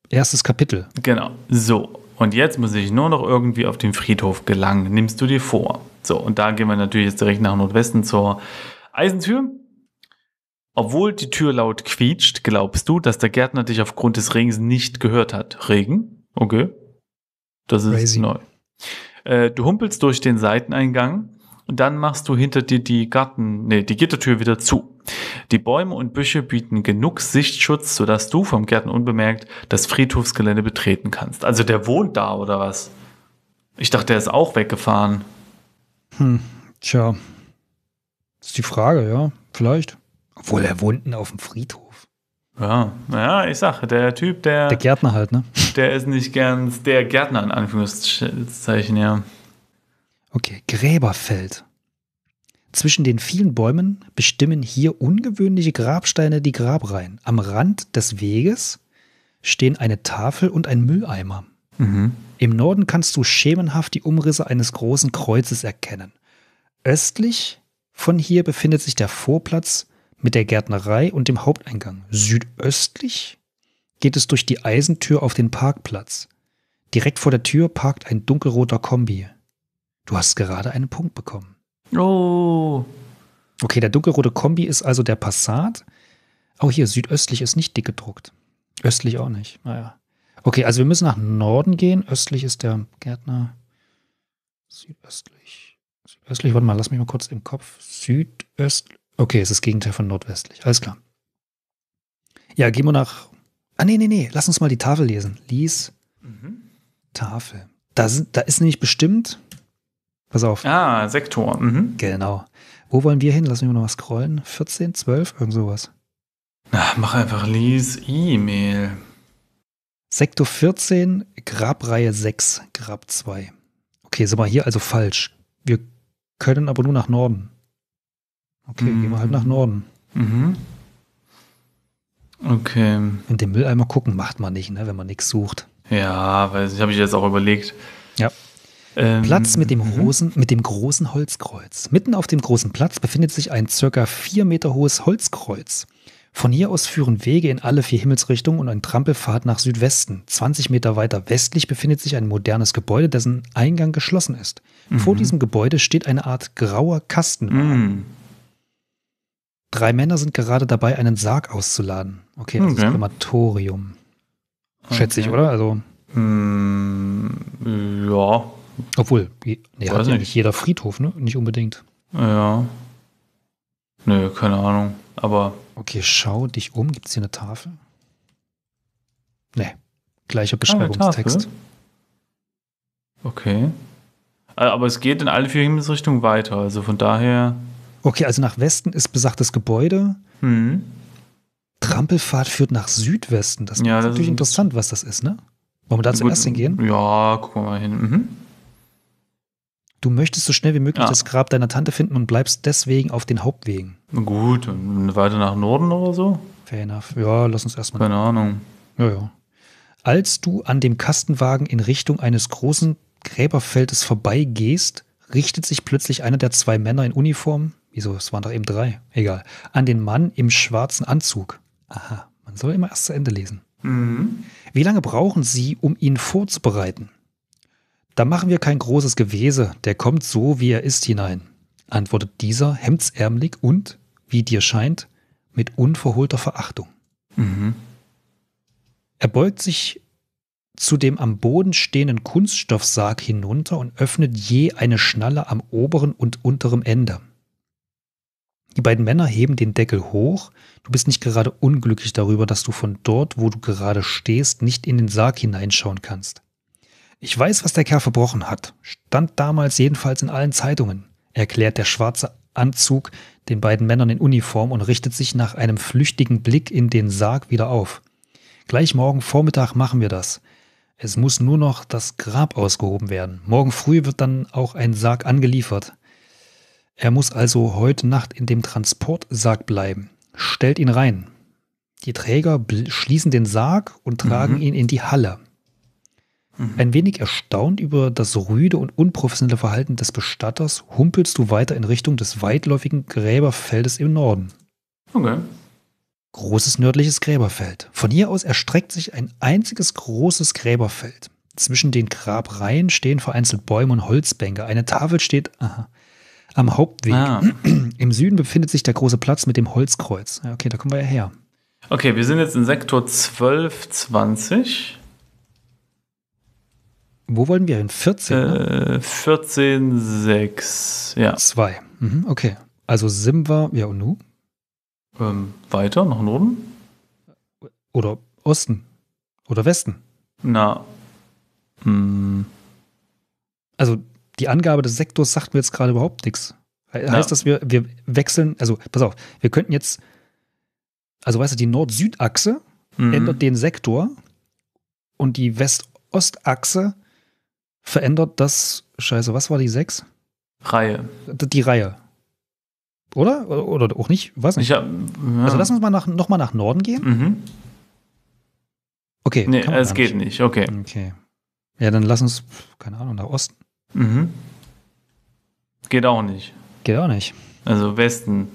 erstes Kapitel. Genau, so. Und jetzt muss ich nur noch irgendwie auf den Friedhof gelangen. Nimmst du dir vor. So, und da gehen wir natürlich jetzt direkt nach Nordwesten zur Eisentür. Obwohl die Tür laut quietscht, glaubst du, dass der Gärtner dich aufgrund des Regens nicht gehört hat. Regen? Okay. Das ist Crazy. neu. Äh, du humpelst durch den Seiteneingang und dann machst du hinter dir die Garten, nee, die Gittertür wieder zu. Die Bäume und Büsche bieten genug Sichtschutz, sodass du vom Gärten unbemerkt das Friedhofsgelände betreten kannst. Also der wohnt da oder was? Ich dachte, der ist auch weggefahren. Hm, tja. Ist die Frage, ja, vielleicht. Obwohl er wohnten auf dem Friedhof. Ja, naja, ich sage, der Typ, der. Der Gärtner halt, ne? Der ist nicht ganz der Gärtner in Anführungszeichen, ja. Okay, Gräberfeld. Zwischen den vielen Bäumen bestimmen hier ungewöhnliche Grabsteine die Grabreihen. Am Rand des Weges stehen eine Tafel und ein Mülleimer. Mhm. Im Norden kannst du schemenhaft die Umrisse eines großen Kreuzes erkennen. Östlich von hier befindet sich der Vorplatz mit der Gärtnerei und dem Haupteingang. Südöstlich geht es durch die Eisentür auf den Parkplatz. Direkt vor der Tür parkt ein dunkelroter Kombi. Du hast gerade einen Punkt bekommen. Oh. Okay, der dunkelrote Kombi ist also der Passat. Oh, hier, südöstlich ist nicht dick gedruckt. Östlich auch nicht. Naja. Ah, okay, also wir müssen nach Norden gehen. Östlich ist der Gärtner. Südöstlich. Südöstlich, warte mal, lass mich mal kurz im Kopf. Südöstlich. Okay, es ist das Gegenteil von nordwestlich. Alles klar. Ja, gehen wir nach. Ah, nee, nee, nee. Lass uns mal die Tafel lesen. Lies. Mhm. Tafel. Da, sind, da ist nämlich bestimmt Pass auf. Ah, Sektor. Mhm. Genau. Wo wollen wir hin? Lass mich mal noch scrollen. 14, 12, irgend sowas. Na, mach einfach Lies E-Mail. Sektor 14, Grabreihe 6, Grab 2. Okay, sind wir hier also falsch. Wir können aber nur nach Norden. Okay, mhm. gehen wir halt nach mhm. Norden. Mhm. Okay. In den Mülleimer gucken macht man nicht, ne, wenn man nichts sucht. Ja, weiß das habe ich jetzt auch überlegt. Ja. Ähm, Platz mit dem, mhm. Hosen, mit dem großen Holzkreuz. Mitten auf dem großen Platz befindet sich ein circa vier Meter hohes Holzkreuz. Von hier aus führen Wege in alle vier Himmelsrichtungen und ein Trampelpfad nach Südwesten. 20 Meter weiter westlich befindet sich ein modernes Gebäude, dessen Eingang geschlossen ist. Mhm. Vor diesem Gebäude steht eine Art grauer Kasten. Mhm. Drei Männer sind gerade dabei, einen Sarg auszuladen. Okay, das okay. ist Krematorium. Schätze okay. ich, oder? Also. Mm, ja. Obwohl, nee, hat ja nicht. jeder Friedhof, ne? Nicht unbedingt. Ja. Nö, keine Ahnung. Aber. Okay, schau dich um. Gibt es hier eine Tafel? Nee. Gleicher ah, Beschreibungstext. Ah, okay. Äh, aber es geht in alle vier Himmelsrichtungen weiter. Also von daher. Okay, also nach Westen ist besagtes Gebäude. Hm. Trampelfahrt führt nach Südwesten. Das ja, ist natürlich interessant, was das ist, ne? Wollen wir da zuerst hingehen? Ja, gucken wir mal hin. Mhm. Du möchtest so schnell wie möglich ja. das Grab deiner Tante finden und bleibst deswegen auf den Hauptwegen. Gut, weiter nach Norden oder so? Fair enough. Ja, lass uns erstmal. Keine Ahnung. Ja, ja. Als du an dem Kastenwagen in Richtung eines großen Gräberfeldes vorbeigehst, richtet sich plötzlich einer der zwei Männer in Uniform, wieso, es waren doch eben drei, egal, an den Mann im schwarzen Anzug. Aha, man soll immer erst zu Ende lesen. Mhm. Wie lange brauchen sie, um ihn vorzubereiten? Da machen wir kein großes Gewese, der kommt so, wie er ist, hinein, antwortet dieser hemdsärmelig und, wie dir scheint, mit unverholter Verachtung. Mhm. Er beugt sich zu dem am Boden stehenden Kunststoffsarg hinunter und öffnet je eine Schnalle am oberen und unteren Ende. Die beiden Männer heben den Deckel hoch. Du bist nicht gerade unglücklich darüber, dass du von dort, wo du gerade stehst, nicht in den Sarg hineinschauen kannst. Ich weiß, was der Kerl verbrochen hat, stand damals jedenfalls in allen Zeitungen, erklärt der schwarze Anzug den beiden Männern in Uniform und richtet sich nach einem flüchtigen Blick in den Sarg wieder auf. Gleich morgen Vormittag machen wir das. Es muss nur noch das Grab ausgehoben werden. Morgen früh wird dann auch ein Sarg angeliefert. Er muss also heute Nacht in dem Transportsarg bleiben. Stellt ihn rein. Die Träger schließen den Sarg und tragen mhm. ihn in die Halle. Ein wenig erstaunt über das rüde und unprofessionelle Verhalten des Bestatters humpelst du weiter in Richtung des weitläufigen Gräberfeldes im Norden. Okay. Großes nördliches Gräberfeld. Von hier aus erstreckt sich ein einziges großes Gräberfeld. Zwischen den Grabreihen stehen vereinzelt Bäume und Holzbänke. Eine Tafel steht aha, am Hauptweg. Ah. Im Süden befindet sich der große Platz mit dem Holzkreuz. okay, da kommen wir ja her. Okay, wir sind jetzt in Sektor 1220. Wo wollen wir hin? 14? Ne? Äh, 14, 6, ja. 2. Mhm, okay. Also Simba, ja und Nu? Ähm, weiter, nach Norden? Oder Osten? Oder Westen? Na. Hm. Also die Angabe des Sektors sagt mir jetzt gerade überhaupt nichts. Heißt ja. das, wir, wir wechseln, also pass auf, wir könnten jetzt, also weißt du, die Nord-Süd-Achse mhm. ändert den Sektor und die West-Ost-Achse verändert das, scheiße, was war die 6? Reihe. Die Reihe. Oder? Oder auch nicht? Weiß nicht. Hab, ja. Also lass uns mal nach, noch mal nach Norden gehen. Mhm. Okay. Nee, es geht nicht. nicht. Okay. Okay. Ja, dann lass uns, keine Ahnung, nach Osten. Mhm. Geht auch nicht. Geht auch nicht. Also Westen.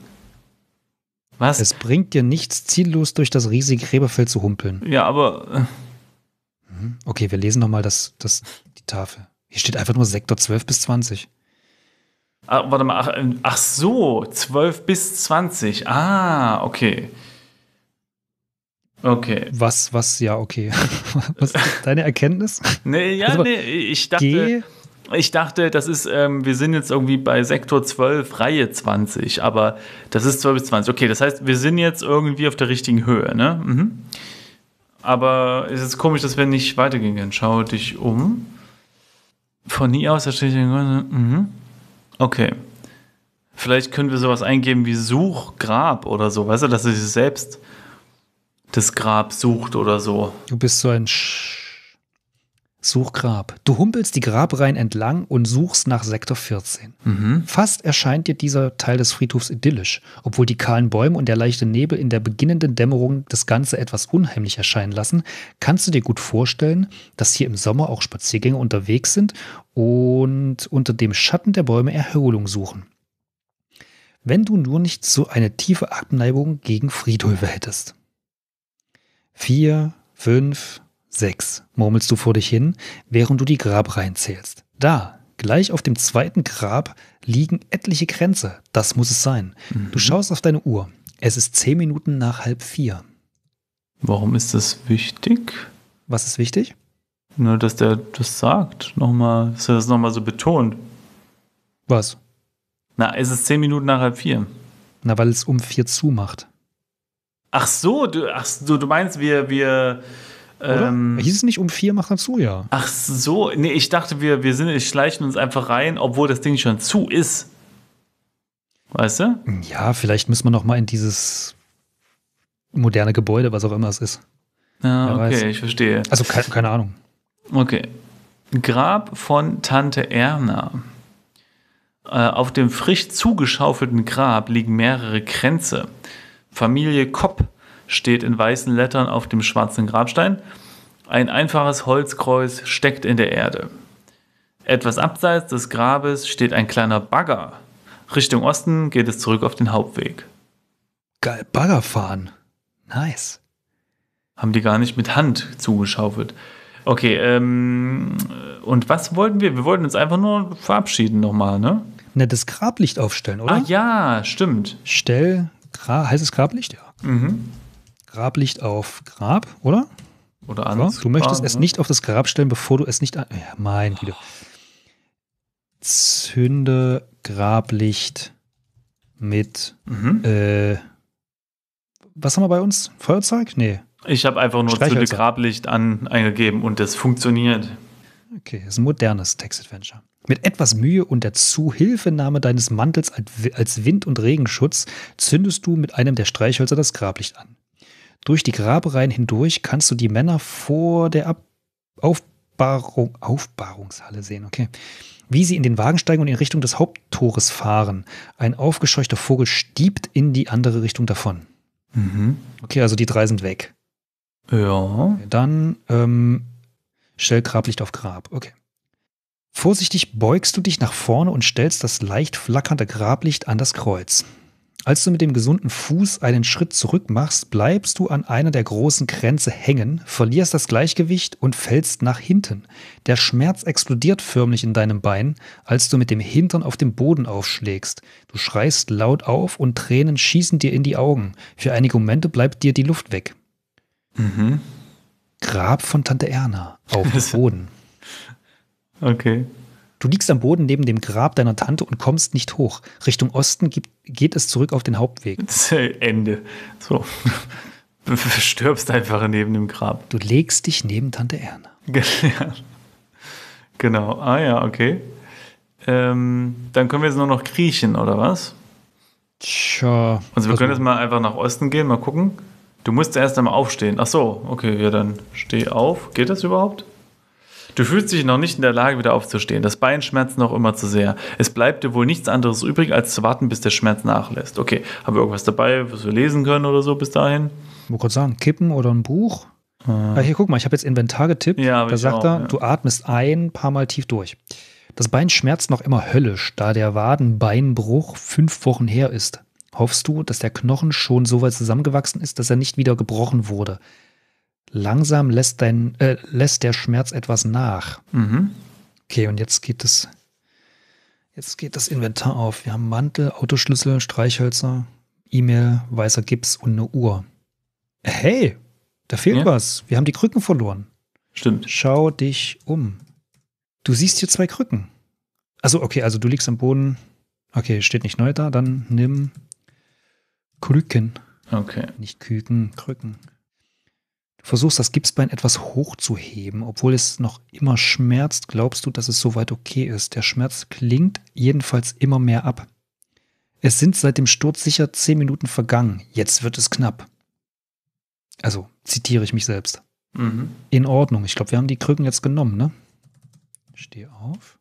Was? Es bringt dir nichts, ziellos durch das riesige Gräberfeld zu humpeln. Ja, aber äh, Mhm. Okay, wir lesen nochmal das, das, die Tafel. Hier steht einfach nur Sektor 12 bis 20. Ach, warte mal, ach, ähm, ach so, 12 bis 20. Ah, okay. Okay. Was, was, ja, okay. was ist deine Erkenntnis? Nee, ja, also, nee, ich dachte. Ich dachte, das ist, ähm, wir sind jetzt irgendwie bei Sektor 12, Reihe 20, aber das ist 12 bis 20. Okay, das heißt, wir sind jetzt irgendwie auf der richtigen Höhe, ne? Mhm. Aber es ist komisch, dass wir nicht weitergehen können. Schau dich um. Von hier aus, da steht mhm. Okay. Vielleicht können wir sowas eingeben wie Suchgrab oder so, weißt du, dass er sich selbst das Grab sucht oder so. Du bist so ein Sch Such Grab. Du humpelst die Grabreihen entlang und suchst nach Sektor 14. Mhm. Fast erscheint dir dieser Teil des Friedhofs idyllisch, obwohl die kahlen Bäume und der leichte Nebel in der beginnenden Dämmerung das Ganze etwas unheimlich erscheinen lassen, kannst du dir gut vorstellen, dass hier im Sommer auch Spaziergänger unterwegs sind und unter dem Schatten der Bäume Erholung suchen. Wenn du nur nicht so eine tiefe Abneigung gegen Friedhöfe hättest. Vier, fünf, Sechs, murmelst du vor dich hin, während du die Grabreihen zählst. Da, gleich auf dem zweiten Grab, liegen etliche Kränze. Das muss es sein. Mhm. Du schaust auf deine Uhr. Es ist zehn Minuten nach halb vier. Warum ist das wichtig? Was ist wichtig? Nur, dass der das sagt, nochmal, dass er das nochmal so betont. Was? Na, es ist zehn Minuten nach halb vier. Na, weil es um vier zumacht. Ach so, du, ach so, du meinst, wir, wir, oder? Ähm, Hieß es nicht, um vier machen zu, ja. Ach so, nee, ich dachte, wir, wir sind, schleichen uns einfach rein, obwohl das Ding schon zu ist. Weißt du? Ja, vielleicht müssen wir noch mal in dieses moderne Gebäude, was auch immer es ist. Ah, Wer okay, weiß. ich verstehe. Also keine, keine Ahnung. Okay. Grab von Tante Erna. Äh, auf dem frisch zugeschaufelten Grab liegen mehrere Kränze. Familie Kopp steht in weißen Lettern auf dem schwarzen Grabstein. Ein einfaches Holzkreuz steckt in der Erde. Etwas abseits des Grabes steht ein kleiner Bagger. Richtung Osten geht es zurück auf den Hauptweg. Geil, Bagger fahren. Nice. Haben die gar nicht mit Hand zugeschaufelt. Okay, ähm, und was wollten wir? Wir wollten uns einfach nur verabschieden nochmal, ne? Ne, das Grablicht aufstellen, oder? Ah ja, stimmt. Stell, Gra heißt es Grablicht? Ja. Mhm. Grablicht auf Grab, oder? Oder anders. So, du möchtest es ne? nicht auf das Grab stellen, bevor du es nicht an. Ja, mein Güte. Zünde Grablicht mit. Mhm. Äh, was haben wir bei uns? Feuerzeug? Nee. Ich habe einfach nur Zünde Grablicht an eingegeben und das funktioniert. Okay, ist ein modernes Text-Adventure. Mit etwas Mühe und der Zuhilfenahme deines Mantels als Wind- und Regenschutz zündest du mit einem der Streichhölzer das Grablicht an durch die Grabereien hindurch kannst du die Männer vor der Ab Aufbahrung, Aufbahrungshalle sehen, okay. Wie sie in den Wagen steigen und in Richtung des Haupttores fahren. Ein aufgescheuchter Vogel stiebt in die andere Richtung davon. Mhm. Okay, also die drei sind weg. Ja. Dann ähm, stell Grablicht auf Grab. Okay. Vorsichtig beugst du dich nach vorne und stellst das leicht flackernde Grablicht an das Kreuz. Als du mit dem gesunden Fuß einen Schritt zurück machst, bleibst du an einer der großen Kränze hängen, verlierst das Gleichgewicht und fällst nach hinten. Der Schmerz explodiert förmlich in deinem Bein, als du mit dem Hintern auf dem Boden aufschlägst. Du schreist laut auf und Tränen schießen dir in die Augen. Für einige Momente bleibt dir die Luft weg. Mhm. Grab von Tante Erna auf dem Boden. okay. Du liegst am Boden neben dem Grab deiner Tante und kommst nicht hoch. Richtung Osten gibt, geht es zurück auf den Hauptweg. Ende. So. Du stirbst einfach neben dem Grab. Du legst dich neben Tante Erna. Genau. Ah ja, okay. Ähm, dann können wir jetzt nur noch kriechen, oder was? Tja. Also wir also können jetzt mal einfach nach Osten gehen, mal gucken. Du musst erst einmal aufstehen. Ach so, okay, ja, dann steh auf. Geht das überhaupt? Du fühlst dich noch nicht in der Lage, wieder aufzustehen. Das Bein schmerzt noch immer zu sehr. Es bleibt dir wohl nichts anderes übrig, als zu warten, bis der Schmerz nachlässt. Okay, haben wir irgendwas dabei, was wir lesen können oder so bis dahin? Ich wollte gerade sagen, Kippen oder ein Buch? Hm. Hier, guck mal, ich habe jetzt Inventar getippt. Ja, da sagt auch, er, ja. du atmest ein paar Mal tief durch. Das Bein schmerzt noch immer höllisch, da der Wadenbeinbruch fünf Wochen her ist. Hoffst du, dass der Knochen schon so weit zusammengewachsen ist, dass er nicht wieder gebrochen wurde? langsam lässt, dein, äh, lässt der Schmerz etwas nach. Mhm. Okay, und jetzt geht es. Jetzt geht das Inventar auf. Wir haben Mantel, Autoschlüssel, Streichhölzer, E-Mail, weißer Gips und eine Uhr. Hey, da fehlt ja. was. Wir haben die Krücken verloren. Stimmt. Schau dich um. Du siehst hier zwei Krücken. Also okay, also du liegst am Boden. Okay, steht nicht neu da. Dann nimm Krücken. Okay. Nicht Küken, Krücken versuchst, das Gipsbein etwas hochzuheben, obwohl es noch immer schmerzt, glaubst du, dass es soweit okay ist. Der Schmerz klingt jedenfalls immer mehr ab. Es sind seit dem Sturz sicher zehn Minuten vergangen. Jetzt wird es knapp. Also zitiere ich mich selbst. Mhm. In Ordnung. Ich glaube, wir haben die Krücken jetzt genommen, ne? Steh auf.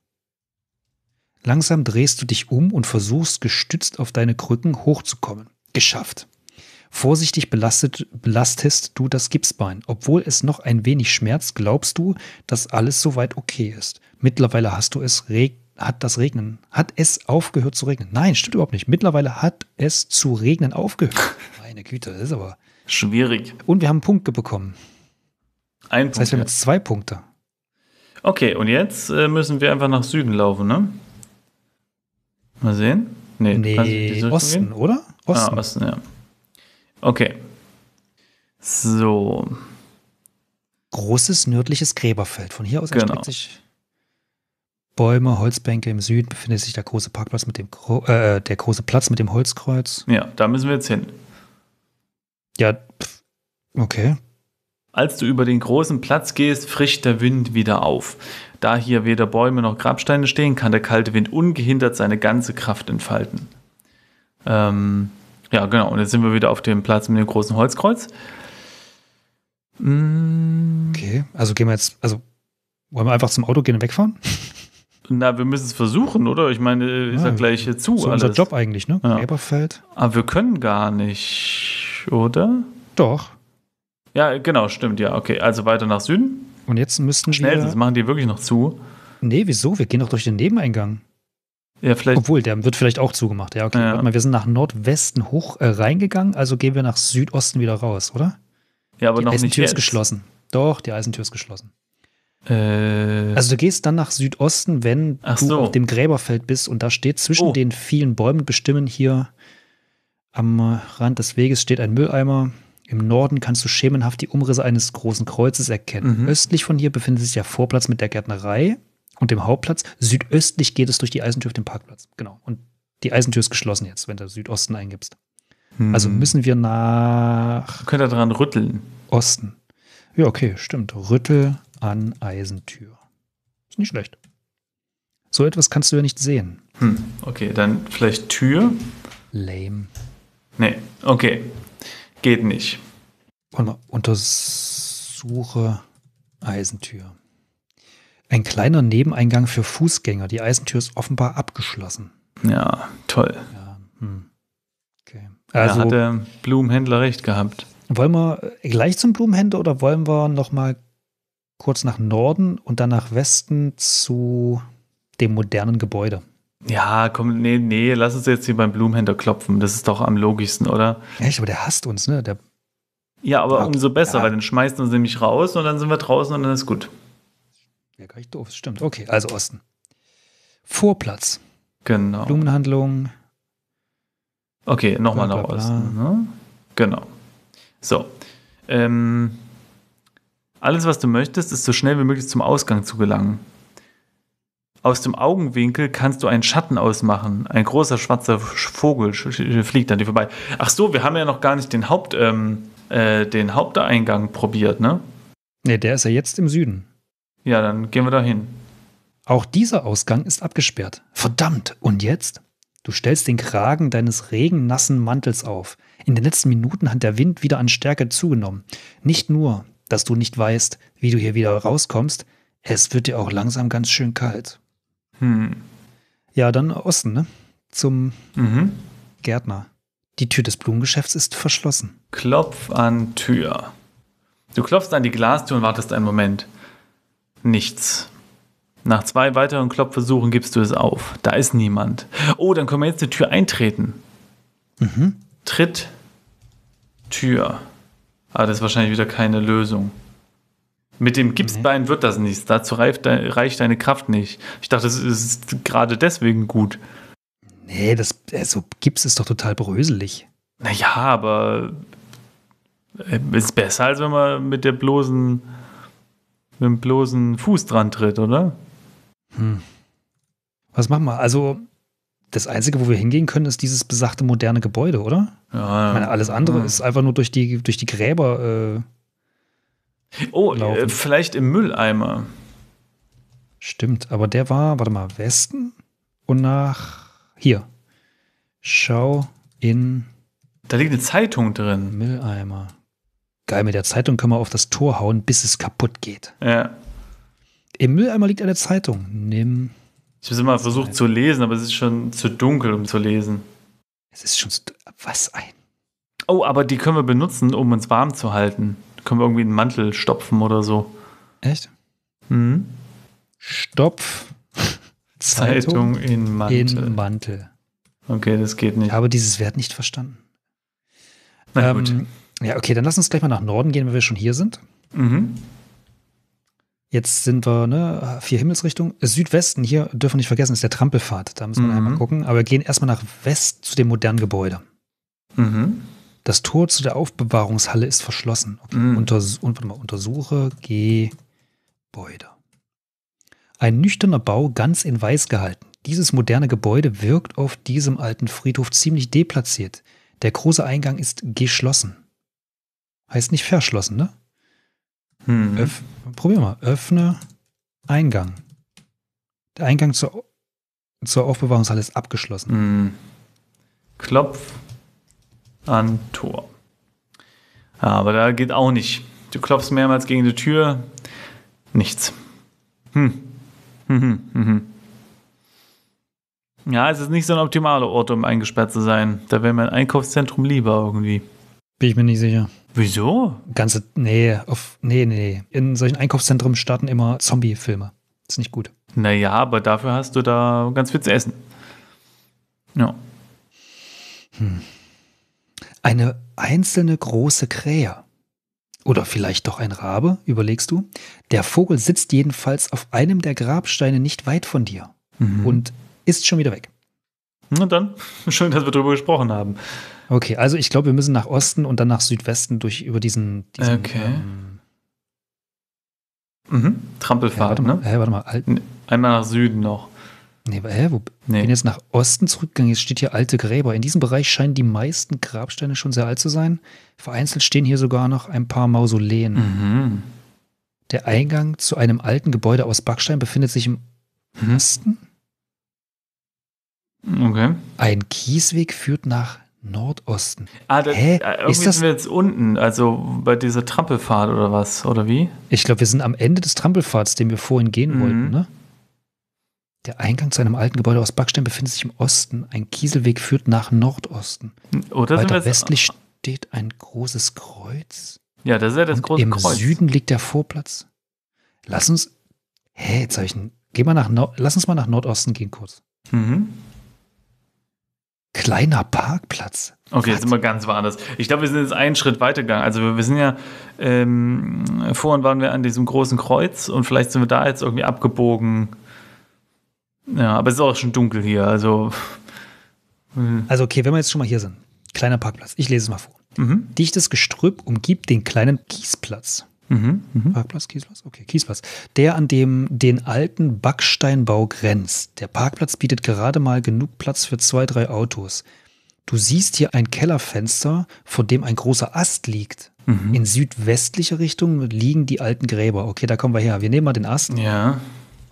Langsam drehst du dich um und versuchst, gestützt auf deine Krücken hochzukommen. Geschafft. Vorsichtig belastet, belastest du das Gipsbein. Obwohl es noch ein wenig schmerzt, glaubst du, dass alles soweit okay ist. Mittlerweile hast du es regnet. hat das Regnen, hat es aufgehört zu regnen. Nein, stimmt überhaupt nicht. Mittlerweile hat es zu regnen aufgehört. Meine Güte, das ist aber schwierig. Und wir haben Punkte bekommen. Ein Punkt. Das heißt, wir haben jetzt zwei Punkte. Okay, und jetzt äh, müssen wir einfach nach Süden laufen, ne? Mal sehen. Nee, nee Osten, oder? Osten. Ah, Osten, ja. Okay. So. Großes nördliches Gräberfeld. Von hier aus genau. erstreckt sich Bäume, Holzbänke. Im Süden befindet sich der große Parkplatz mit dem Gro äh, der große Platz mit dem Holzkreuz. Ja, da müssen wir jetzt hin. Ja, pff. okay. Als du über den großen Platz gehst, frischt der Wind wieder auf. Da hier weder Bäume noch Grabsteine stehen, kann der kalte Wind ungehindert seine ganze Kraft entfalten. Ähm, ja, genau. Und jetzt sind wir wieder auf dem Platz mit dem großen Holzkreuz. Mm. Okay, also gehen wir jetzt, also wollen wir einfach zum Auto gehen und wegfahren? Na, wir müssen es versuchen, oder? Ich meine, äh, ist ja, sag ah, gleich hier zu. So alles. unser Job eigentlich, ne? Ja. Eberfeld. Aber ah, wir können gar nicht, oder? Doch. Ja, genau, stimmt, ja. Okay, also weiter nach Süden. Und jetzt müssten Schnell, wir. Schnell, sonst machen die wirklich noch zu. Nee, wieso? Wir gehen doch durch den Nebeneingang. Ja, vielleicht. Obwohl, der wird vielleicht auch zugemacht. Ja, okay. Ja. Warte mal, wir sind nach Nordwesten hoch äh, reingegangen, also gehen wir nach Südosten wieder raus, oder? Ja, aber die noch Eisentür nicht. Die Eisentür ist geschlossen. Doch, die Eisentür ist geschlossen. Äh. Also du gehst dann nach Südosten, wenn Ach du so. auf dem Gräberfeld bist und da steht zwischen oh. den vielen Bäumen bestimmen hier am Rand des Weges steht ein Mülleimer. Im Norden kannst du schemenhaft die Umrisse eines großen Kreuzes erkennen. Mhm. Östlich von hier befindet sich der Vorplatz mit der Gärtnerei und dem Hauptplatz. Südöstlich geht es durch die Eisentür auf den Parkplatz. Genau. Und die Eisentür ist geschlossen jetzt, wenn du Südosten eingibst. Also hm. Also müssen wir nach. Könnt ihr dran rütteln? Osten. Ja, okay, stimmt. Rüttel an Eisentür. Ist nicht schlecht. So etwas kannst du ja nicht sehen. Hm, okay, dann vielleicht Tür. Lame. Nee, okay. Geht nicht. Und untersuche Eisentür. Ein kleiner Nebeneingang für Fußgänger. Die Eisentür ist offenbar abgeschlossen. Ja, toll. Ja, hm. okay. Also, da hat der Blumenhändler recht gehabt. Wollen wir gleich zum Blumenhändler oder wollen wir noch mal kurz nach Norden und dann nach Westen zu dem modernen Gebäude? Ja, komm, nee, nee, lass uns jetzt hier beim Blumenhändler klopfen. Das ist doch am logischsten, oder? Echt, aber der hasst uns, ne? Der ja, aber umso besser, ja. weil dann schmeißen uns nämlich raus und dann sind wir draußen und dann ist gut. Ja, gar nicht doof, stimmt. Okay, also Osten. Vorplatz. Genau. Blumenhandlung. Okay, nochmal nach Osten. Ne? Genau. So. Ähm, alles, was du möchtest, ist so schnell wie möglich zum Ausgang zu gelangen. Aus dem Augenwinkel kannst du einen Schatten ausmachen. Ein großer schwarzer Vogel fliegt an dir vorbei. Ach so, wir haben ja noch gar nicht den, Haupt, ähm, äh, den Haupteingang probiert, ne? Ne, der ist ja jetzt im Süden. Ja, dann gehen wir da hin. Auch dieser Ausgang ist abgesperrt. Verdammt! Und jetzt? Du stellst den Kragen deines regennassen Mantels auf. In den letzten Minuten hat der Wind wieder an Stärke zugenommen. Nicht nur, dass du nicht weißt, wie du hier wieder rauskommst, es wird dir auch langsam ganz schön kalt. Hm. Ja, dann Osten, ne? Zum mhm. Gärtner. Die Tür des Blumengeschäfts ist verschlossen. Klopf an Tür. Du klopfst an die Glastür und wartest einen Moment nichts. Nach zwei weiteren Klopfversuchen gibst du es auf. Da ist niemand. Oh, dann können wir jetzt die Tür eintreten. Mhm. Tritt Tür. Aber ah, das ist wahrscheinlich wieder keine Lösung. Mit dem Gipsbein nee. wird das nichts. Dazu reicht, reicht deine Kraft nicht. Ich dachte, das ist gerade deswegen gut. Nee, das also Gips ist doch total bröselig. Naja, aber äh, ist besser, als wenn man mit der bloßen mit dem bloßen Fuß dran tritt, oder? Hm. Was machen wir? Also, das Einzige, wo wir hingehen können, ist dieses besagte moderne Gebäude, oder? Ja, Ich meine, alles andere ja. ist einfach nur durch die, durch die Gräber. Äh, oh, äh, laufen. vielleicht im Mülleimer. Stimmt, aber der war, warte mal, Westen und nach hier. Schau in. Da liegt eine Zeitung drin. Mülleimer geil, mit der Zeitung können wir auf das Tor hauen, bis es kaputt geht. Ja. Im Mülleimer liegt eine Zeitung. Nimm. Ich habe immer versucht Zeitung. zu lesen, aber es ist schon zu dunkel, um zu lesen. Es ist schon zu, was ein. Oh, aber die können wir benutzen, um uns warm zu halten. können wir irgendwie einen Mantel stopfen oder so. Echt? Mhm. Stopf. Zeitung, Zeitung in Mantel. In Mantel. Okay, das geht nicht. Ich habe dieses Wert nicht verstanden. Na ähm, gut. Ja, okay, dann lass uns gleich mal nach Norden gehen, wenn wir schon hier sind. Mhm. Jetzt sind wir, ne, vier Himmelsrichtungen. Südwesten, hier dürfen wir nicht vergessen, ist der Trampelpfad. Da müssen wir mhm. einmal gucken. Aber wir gehen erstmal nach West zu dem modernen Gebäude. Mhm. Das Tor zu der Aufbewahrungshalle ist verschlossen. Okay. Mhm. Unters mal, untersuche Gebäude. Ein nüchterner Bau, ganz in Weiß gehalten. Dieses moderne Gebäude wirkt auf diesem alten Friedhof ziemlich deplatziert. Der große Eingang ist geschlossen. Heißt nicht verschlossen, ne? Hm. Öff, probier mal. Öffne Eingang. Der Eingang zur, zur Aufbewahrungshalle ist abgeschlossen. Hm. Klopf an Tor. Ah, aber da geht auch nicht. Du klopfst mehrmals gegen die Tür. Nichts. Hm. Hm, hm, hm, hm. ja, es ist nicht so ein optimaler Ort, um eingesperrt zu sein. Da wäre mein Einkaufszentrum lieber irgendwie. Bin ich mir nicht sicher. Wieso? Ganze, nee, auf, nee, nee, In solchen Einkaufszentren starten immer Zombie-Filme. Ist nicht gut. Naja, aber dafür hast du da ganz viel zu essen. Ja. Hm. Eine einzelne große Krähe. Oder vielleicht doch ein Rabe, überlegst du? Der Vogel sitzt jedenfalls auf einem der Grabsteine nicht weit von dir mhm. und ist schon wieder weg. Na dann, schön, dass wir darüber gesprochen haben. Okay, also ich glaube, wir müssen nach Osten und dann nach Südwesten durch über diesen. diesen okay. Ähm, mhm. Trampelfahrt, ja, ne? Hä, warte mal. Alt Einmal nach Süden noch. Nee, hä, wo, nee. bin jetzt nach Osten zurückgegangen, jetzt steht hier alte Gräber. In diesem Bereich scheinen die meisten Grabsteine schon sehr alt zu sein. Vereinzelt stehen hier sogar noch ein paar Mausoleen. Mhm. Der Eingang zu einem alten Gebäude aus Backstein befindet sich im mhm. Osten. Okay. Ein Kiesweg führt nach Nordosten. Ah, das, Hä? Äh, irgendwie ist das? sind wir jetzt unten, also bei dieser Trampelfahrt oder was, oder wie? Ich glaube, wir sind am Ende des Trampelfahrts, den wir vorhin gehen mhm. wollten, ne? Der Eingang zu einem alten Gebäude aus Backstein befindet sich im Osten. Ein Kieselweg führt nach Nordosten. Oder Weiter westlich steht ein großes Kreuz. Ja, das ist ja das Und große im Kreuz. Im Süden liegt der Vorplatz. Lass uns. Hä, jetzt habe ich einen. Geh mal nach Nord Lass uns mal nach Nordosten gehen kurz. Mhm. Kleiner Parkplatz. Okay, jetzt sind wir ganz woanders. Ich glaube, wir sind jetzt einen Schritt weiter gegangen. Also wir sind ja, ähm, vorhin waren wir an diesem großen Kreuz und vielleicht sind wir da jetzt irgendwie abgebogen. Ja, aber es ist auch schon dunkel hier, also. Mh. Hm. Also okay, wenn wir jetzt schon mal hier sind. Kleiner Parkplatz. Ich lese es mal vor. Mhm. Dichtes Gestrüpp umgibt den kleinen Kiesplatz. Mhm, mhm, Parkplatz Kiesplatz? Okay, Kiesplatz. Der an dem den alten Backsteinbau grenzt. Der Parkplatz bietet gerade mal genug Platz für zwei, drei Autos. Du siehst hier ein Kellerfenster, vor dem ein großer Ast liegt. Mhm. In südwestlicher Richtung liegen die alten Gräber. Okay, da kommen wir her. Wir nehmen mal den Ast. Ja.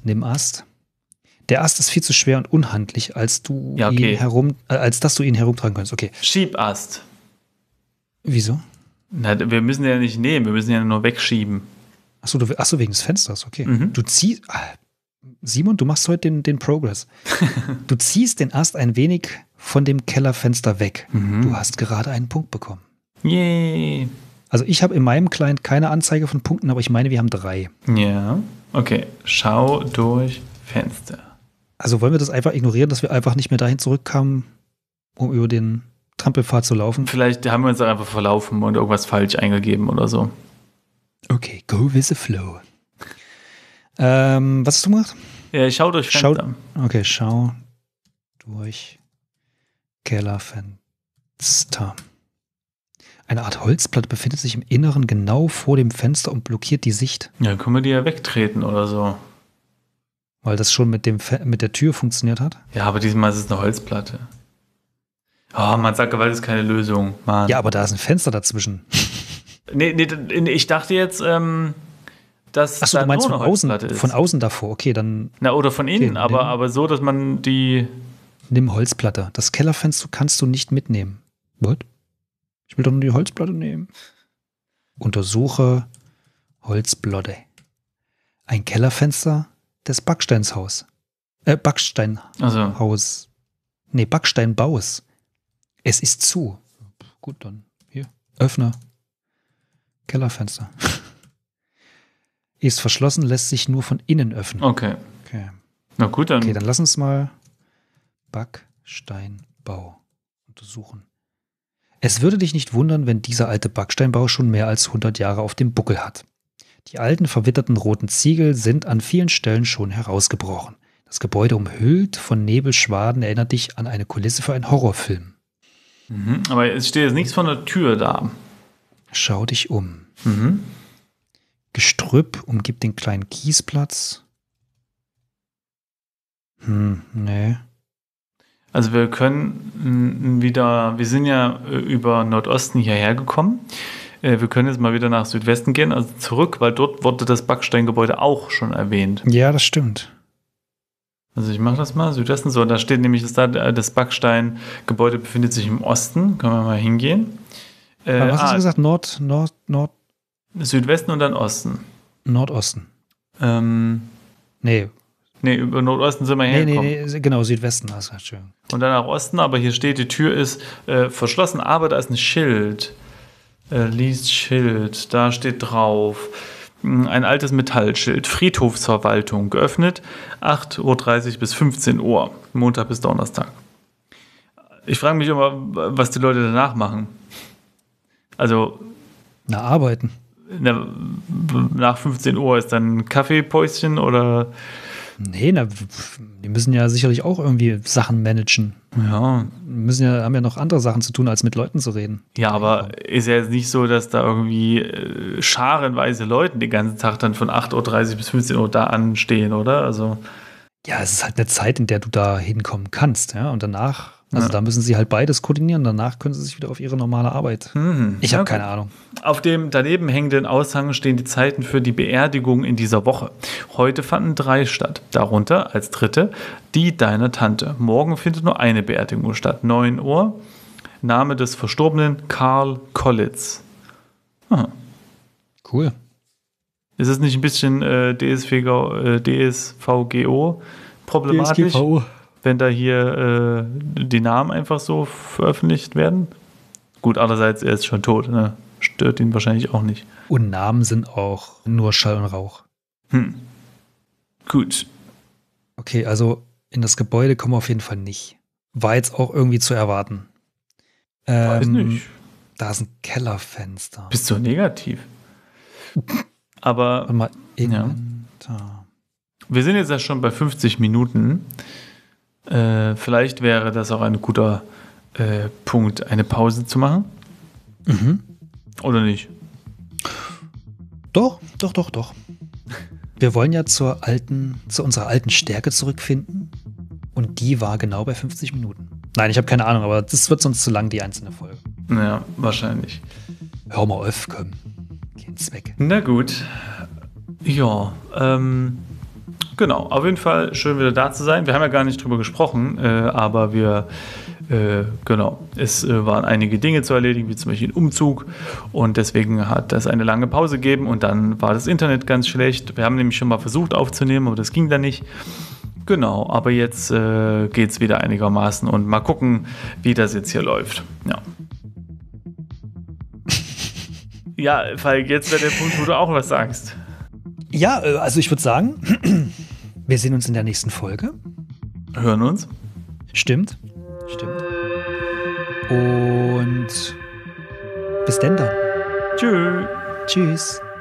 Nimm Ast. Der Ast ist viel zu schwer und unhandlich, als du ja, okay. ihn herum, äh, als dass du ihn herumtragen kannst. Okay. Schiebast. Wieso? Na, wir müssen ja nicht nehmen, wir müssen ja nur wegschieben. Achso, du, achso wegen des Fensters, okay. Mhm. Du ziehst. Ah, Simon, du machst heute den, den Progress. du ziehst den Ast ein wenig von dem Kellerfenster weg. Mhm. Du hast gerade einen Punkt bekommen. Yay. Also ich habe in meinem Client keine Anzeige von Punkten, aber ich meine, wir haben drei. Ja, okay. Schau durch Fenster. Also wollen wir das einfach ignorieren, dass wir einfach nicht mehr dahin zurückkamen, um über den Trampelpfad zu laufen. Vielleicht haben wir uns einfach verlaufen und irgendwas falsch eingegeben oder so. Okay, go with the flow. Ähm, was hast du gemacht? Ja, ich schau durch Fenster. Schau, okay, schau durch Kellerfenster. Eine Art Holzplatte befindet sich im Inneren genau vor dem Fenster und blockiert die Sicht. Ja, können wir die ja wegtreten oder so. Weil das schon mit, dem, mit der Tür funktioniert hat? Ja, aber diesmal ist es eine Holzplatte. Oh, man sagt, Gewalt ist keine Lösung. Mann. Ja, aber da ist ein Fenster dazwischen. nee, nee, ich dachte jetzt, ähm, dass. Achso, du meinst von außen, von außen davor, okay, dann. Na, oder von innen, okay, aber, nimm, aber so, dass man die. Nimm Holzplatte. Das Kellerfenster kannst du nicht mitnehmen. What? Ich will doch nur die Holzplatte nehmen. Untersuche Holzplatte. Ein Kellerfenster des Backsteinshaus. Äh, Backsteinhaus. Also. Nee, Backsteinbaus es ist zu. Gut, dann hier. Öffner. Kellerfenster. ist verschlossen, lässt sich nur von innen öffnen. Okay. okay. Na gut, dann. Okay, dann lass uns mal Backsteinbau untersuchen. Es würde dich nicht wundern, wenn dieser alte Backsteinbau schon mehr als 100 Jahre auf dem Buckel hat. Die alten verwitterten roten Ziegel sind an vielen Stellen schon herausgebrochen. Das Gebäude umhüllt von Nebelschwaden erinnert dich an eine Kulisse für einen Horrorfilm. Mhm, aber es steht jetzt nichts von der Tür da. Schau dich um. Mhm. Gestrüpp umgibt den kleinen Kiesplatz. Hm, nee. Also wir können mm, wieder, wir sind ja äh, über Nordosten hierher gekommen. Äh, wir können jetzt mal wieder nach Südwesten gehen, also zurück, weil dort wurde das Backsteingebäude auch schon erwähnt. Ja, das stimmt. Also ich mache das mal, Südwesten. So, da steht nämlich, dass da äh, das Backsteingebäude befindet sich im Osten. Können wir mal hingehen. Äh, was ah, hast du ah. gesagt? Nord, Nord, Nord. Südwesten und dann Osten. Nordosten. Ähm, nee. Nee, über Nordosten sind wir nee, hergekommen. Nee, nee, genau, Südwesten hast du schön. Und dann nach Osten, aber hier steht, die Tür ist äh, verschlossen, aber da ist ein Schild. Äh, liest Schild, da steht drauf. Hm, ein altes Metallschild, Friedhofsverwaltung, geöffnet 8.30 Uhr bis 15 Uhr, Montag bis Donnerstag. Ich frage mich immer, was die Leute danach machen. Also. Na, arbeiten. Na, nach 15 Uhr ist dann ein Kaffeepäuschen oder Nee, na, die müssen ja sicherlich auch irgendwie Sachen managen. Ja. Müssen ja, haben ja noch andere Sachen zu tun, als mit Leuten zu reden. Ja, aber ist ja jetzt nicht so, dass da irgendwie äh, scharenweise Leute den ganzen Tag dann von 8.30 Uhr bis 15 Uhr da anstehen, oder? Also. Ja, es ist halt eine Zeit, in der du da hinkommen kannst, ja. Und danach also ja. da müssen sie halt beides koordinieren, danach können sie sich wieder auf ihre normale Arbeit. Hm, hm. ich habe okay. keine Ahnung. Auf dem daneben hängenden Aushang stehen die Zeiten für die Beerdigung in dieser Woche. Heute fanden drei statt, darunter als dritte die deiner Tante. Morgen findet nur eine Beerdigung statt, 9 Uhr. Name des Verstorbenen Karl Kollitz. Aha. Cool. Ist es nicht ein bisschen äh, DSVGO, äh, DSVGO problematisch? DSGVO wenn da hier äh, die Namen einfach so veröffentlicht werden. Gut, andererseits, er ist schon tot, ne? stört ihn wahrscheinlich auch nicht. Und Namen sind auch nur Schall und Rauch. Hm. Gut. Okay, also in das Gebäude kommen wir auf jeden Fall nicht. War jetzt auch irgendwie zu erwarten. Ähm, Weiß nicht. Da ist ein Kellerfenster. Bist du negativ? Aber. Warte mal, ja. Wir sind jetzt ja schon bei 50 Minuten. Äh, vielleicht wäre das auch ein guter äh, Punkt, eine Pause zu machen. Mhm. Oder nicht? Doch, doch, doch, doch. Wir wollen ja zur alten, zu unserer alten Stärke zurückfinden. Und die war genau bei 50 Minuten. Nein, ich habe keine Ahnung, aber das wird sonst zu lang, die einzelne Folge. Ja, wahrscheinlich. Hör mal auf, komm. Kein Zweck. Na gut. Ja, ähm, Genau, auf jeden Fall schön wieder da zu sein. Wir haben ja gar nicht drüber gesprochen, äh, aber wir, äh, genau, es äh, waren einige Dinge zu erledigen, wie zum Beispiel ein Umzug und deswegen hat das eine lange Pause gegeben und dann war das Internet ganz schlecht. Wir haben nämlich schon mal versucht aufzunehmen, aber das ging dann nicht. Genau, aber jetzt äh, geht es wieder einigermaßen und mal gucken, wie das jetzt hier läuft. Ja. ja, weil jetzt wäre der Punkt, wo du auch was sagst. Ja, äh, also ich würde sagen, wir sehen uns in der nächsten Folge. Hören uns. Stimmt. Stimmt. Und bis denn dann. Tschüss. Tschüss.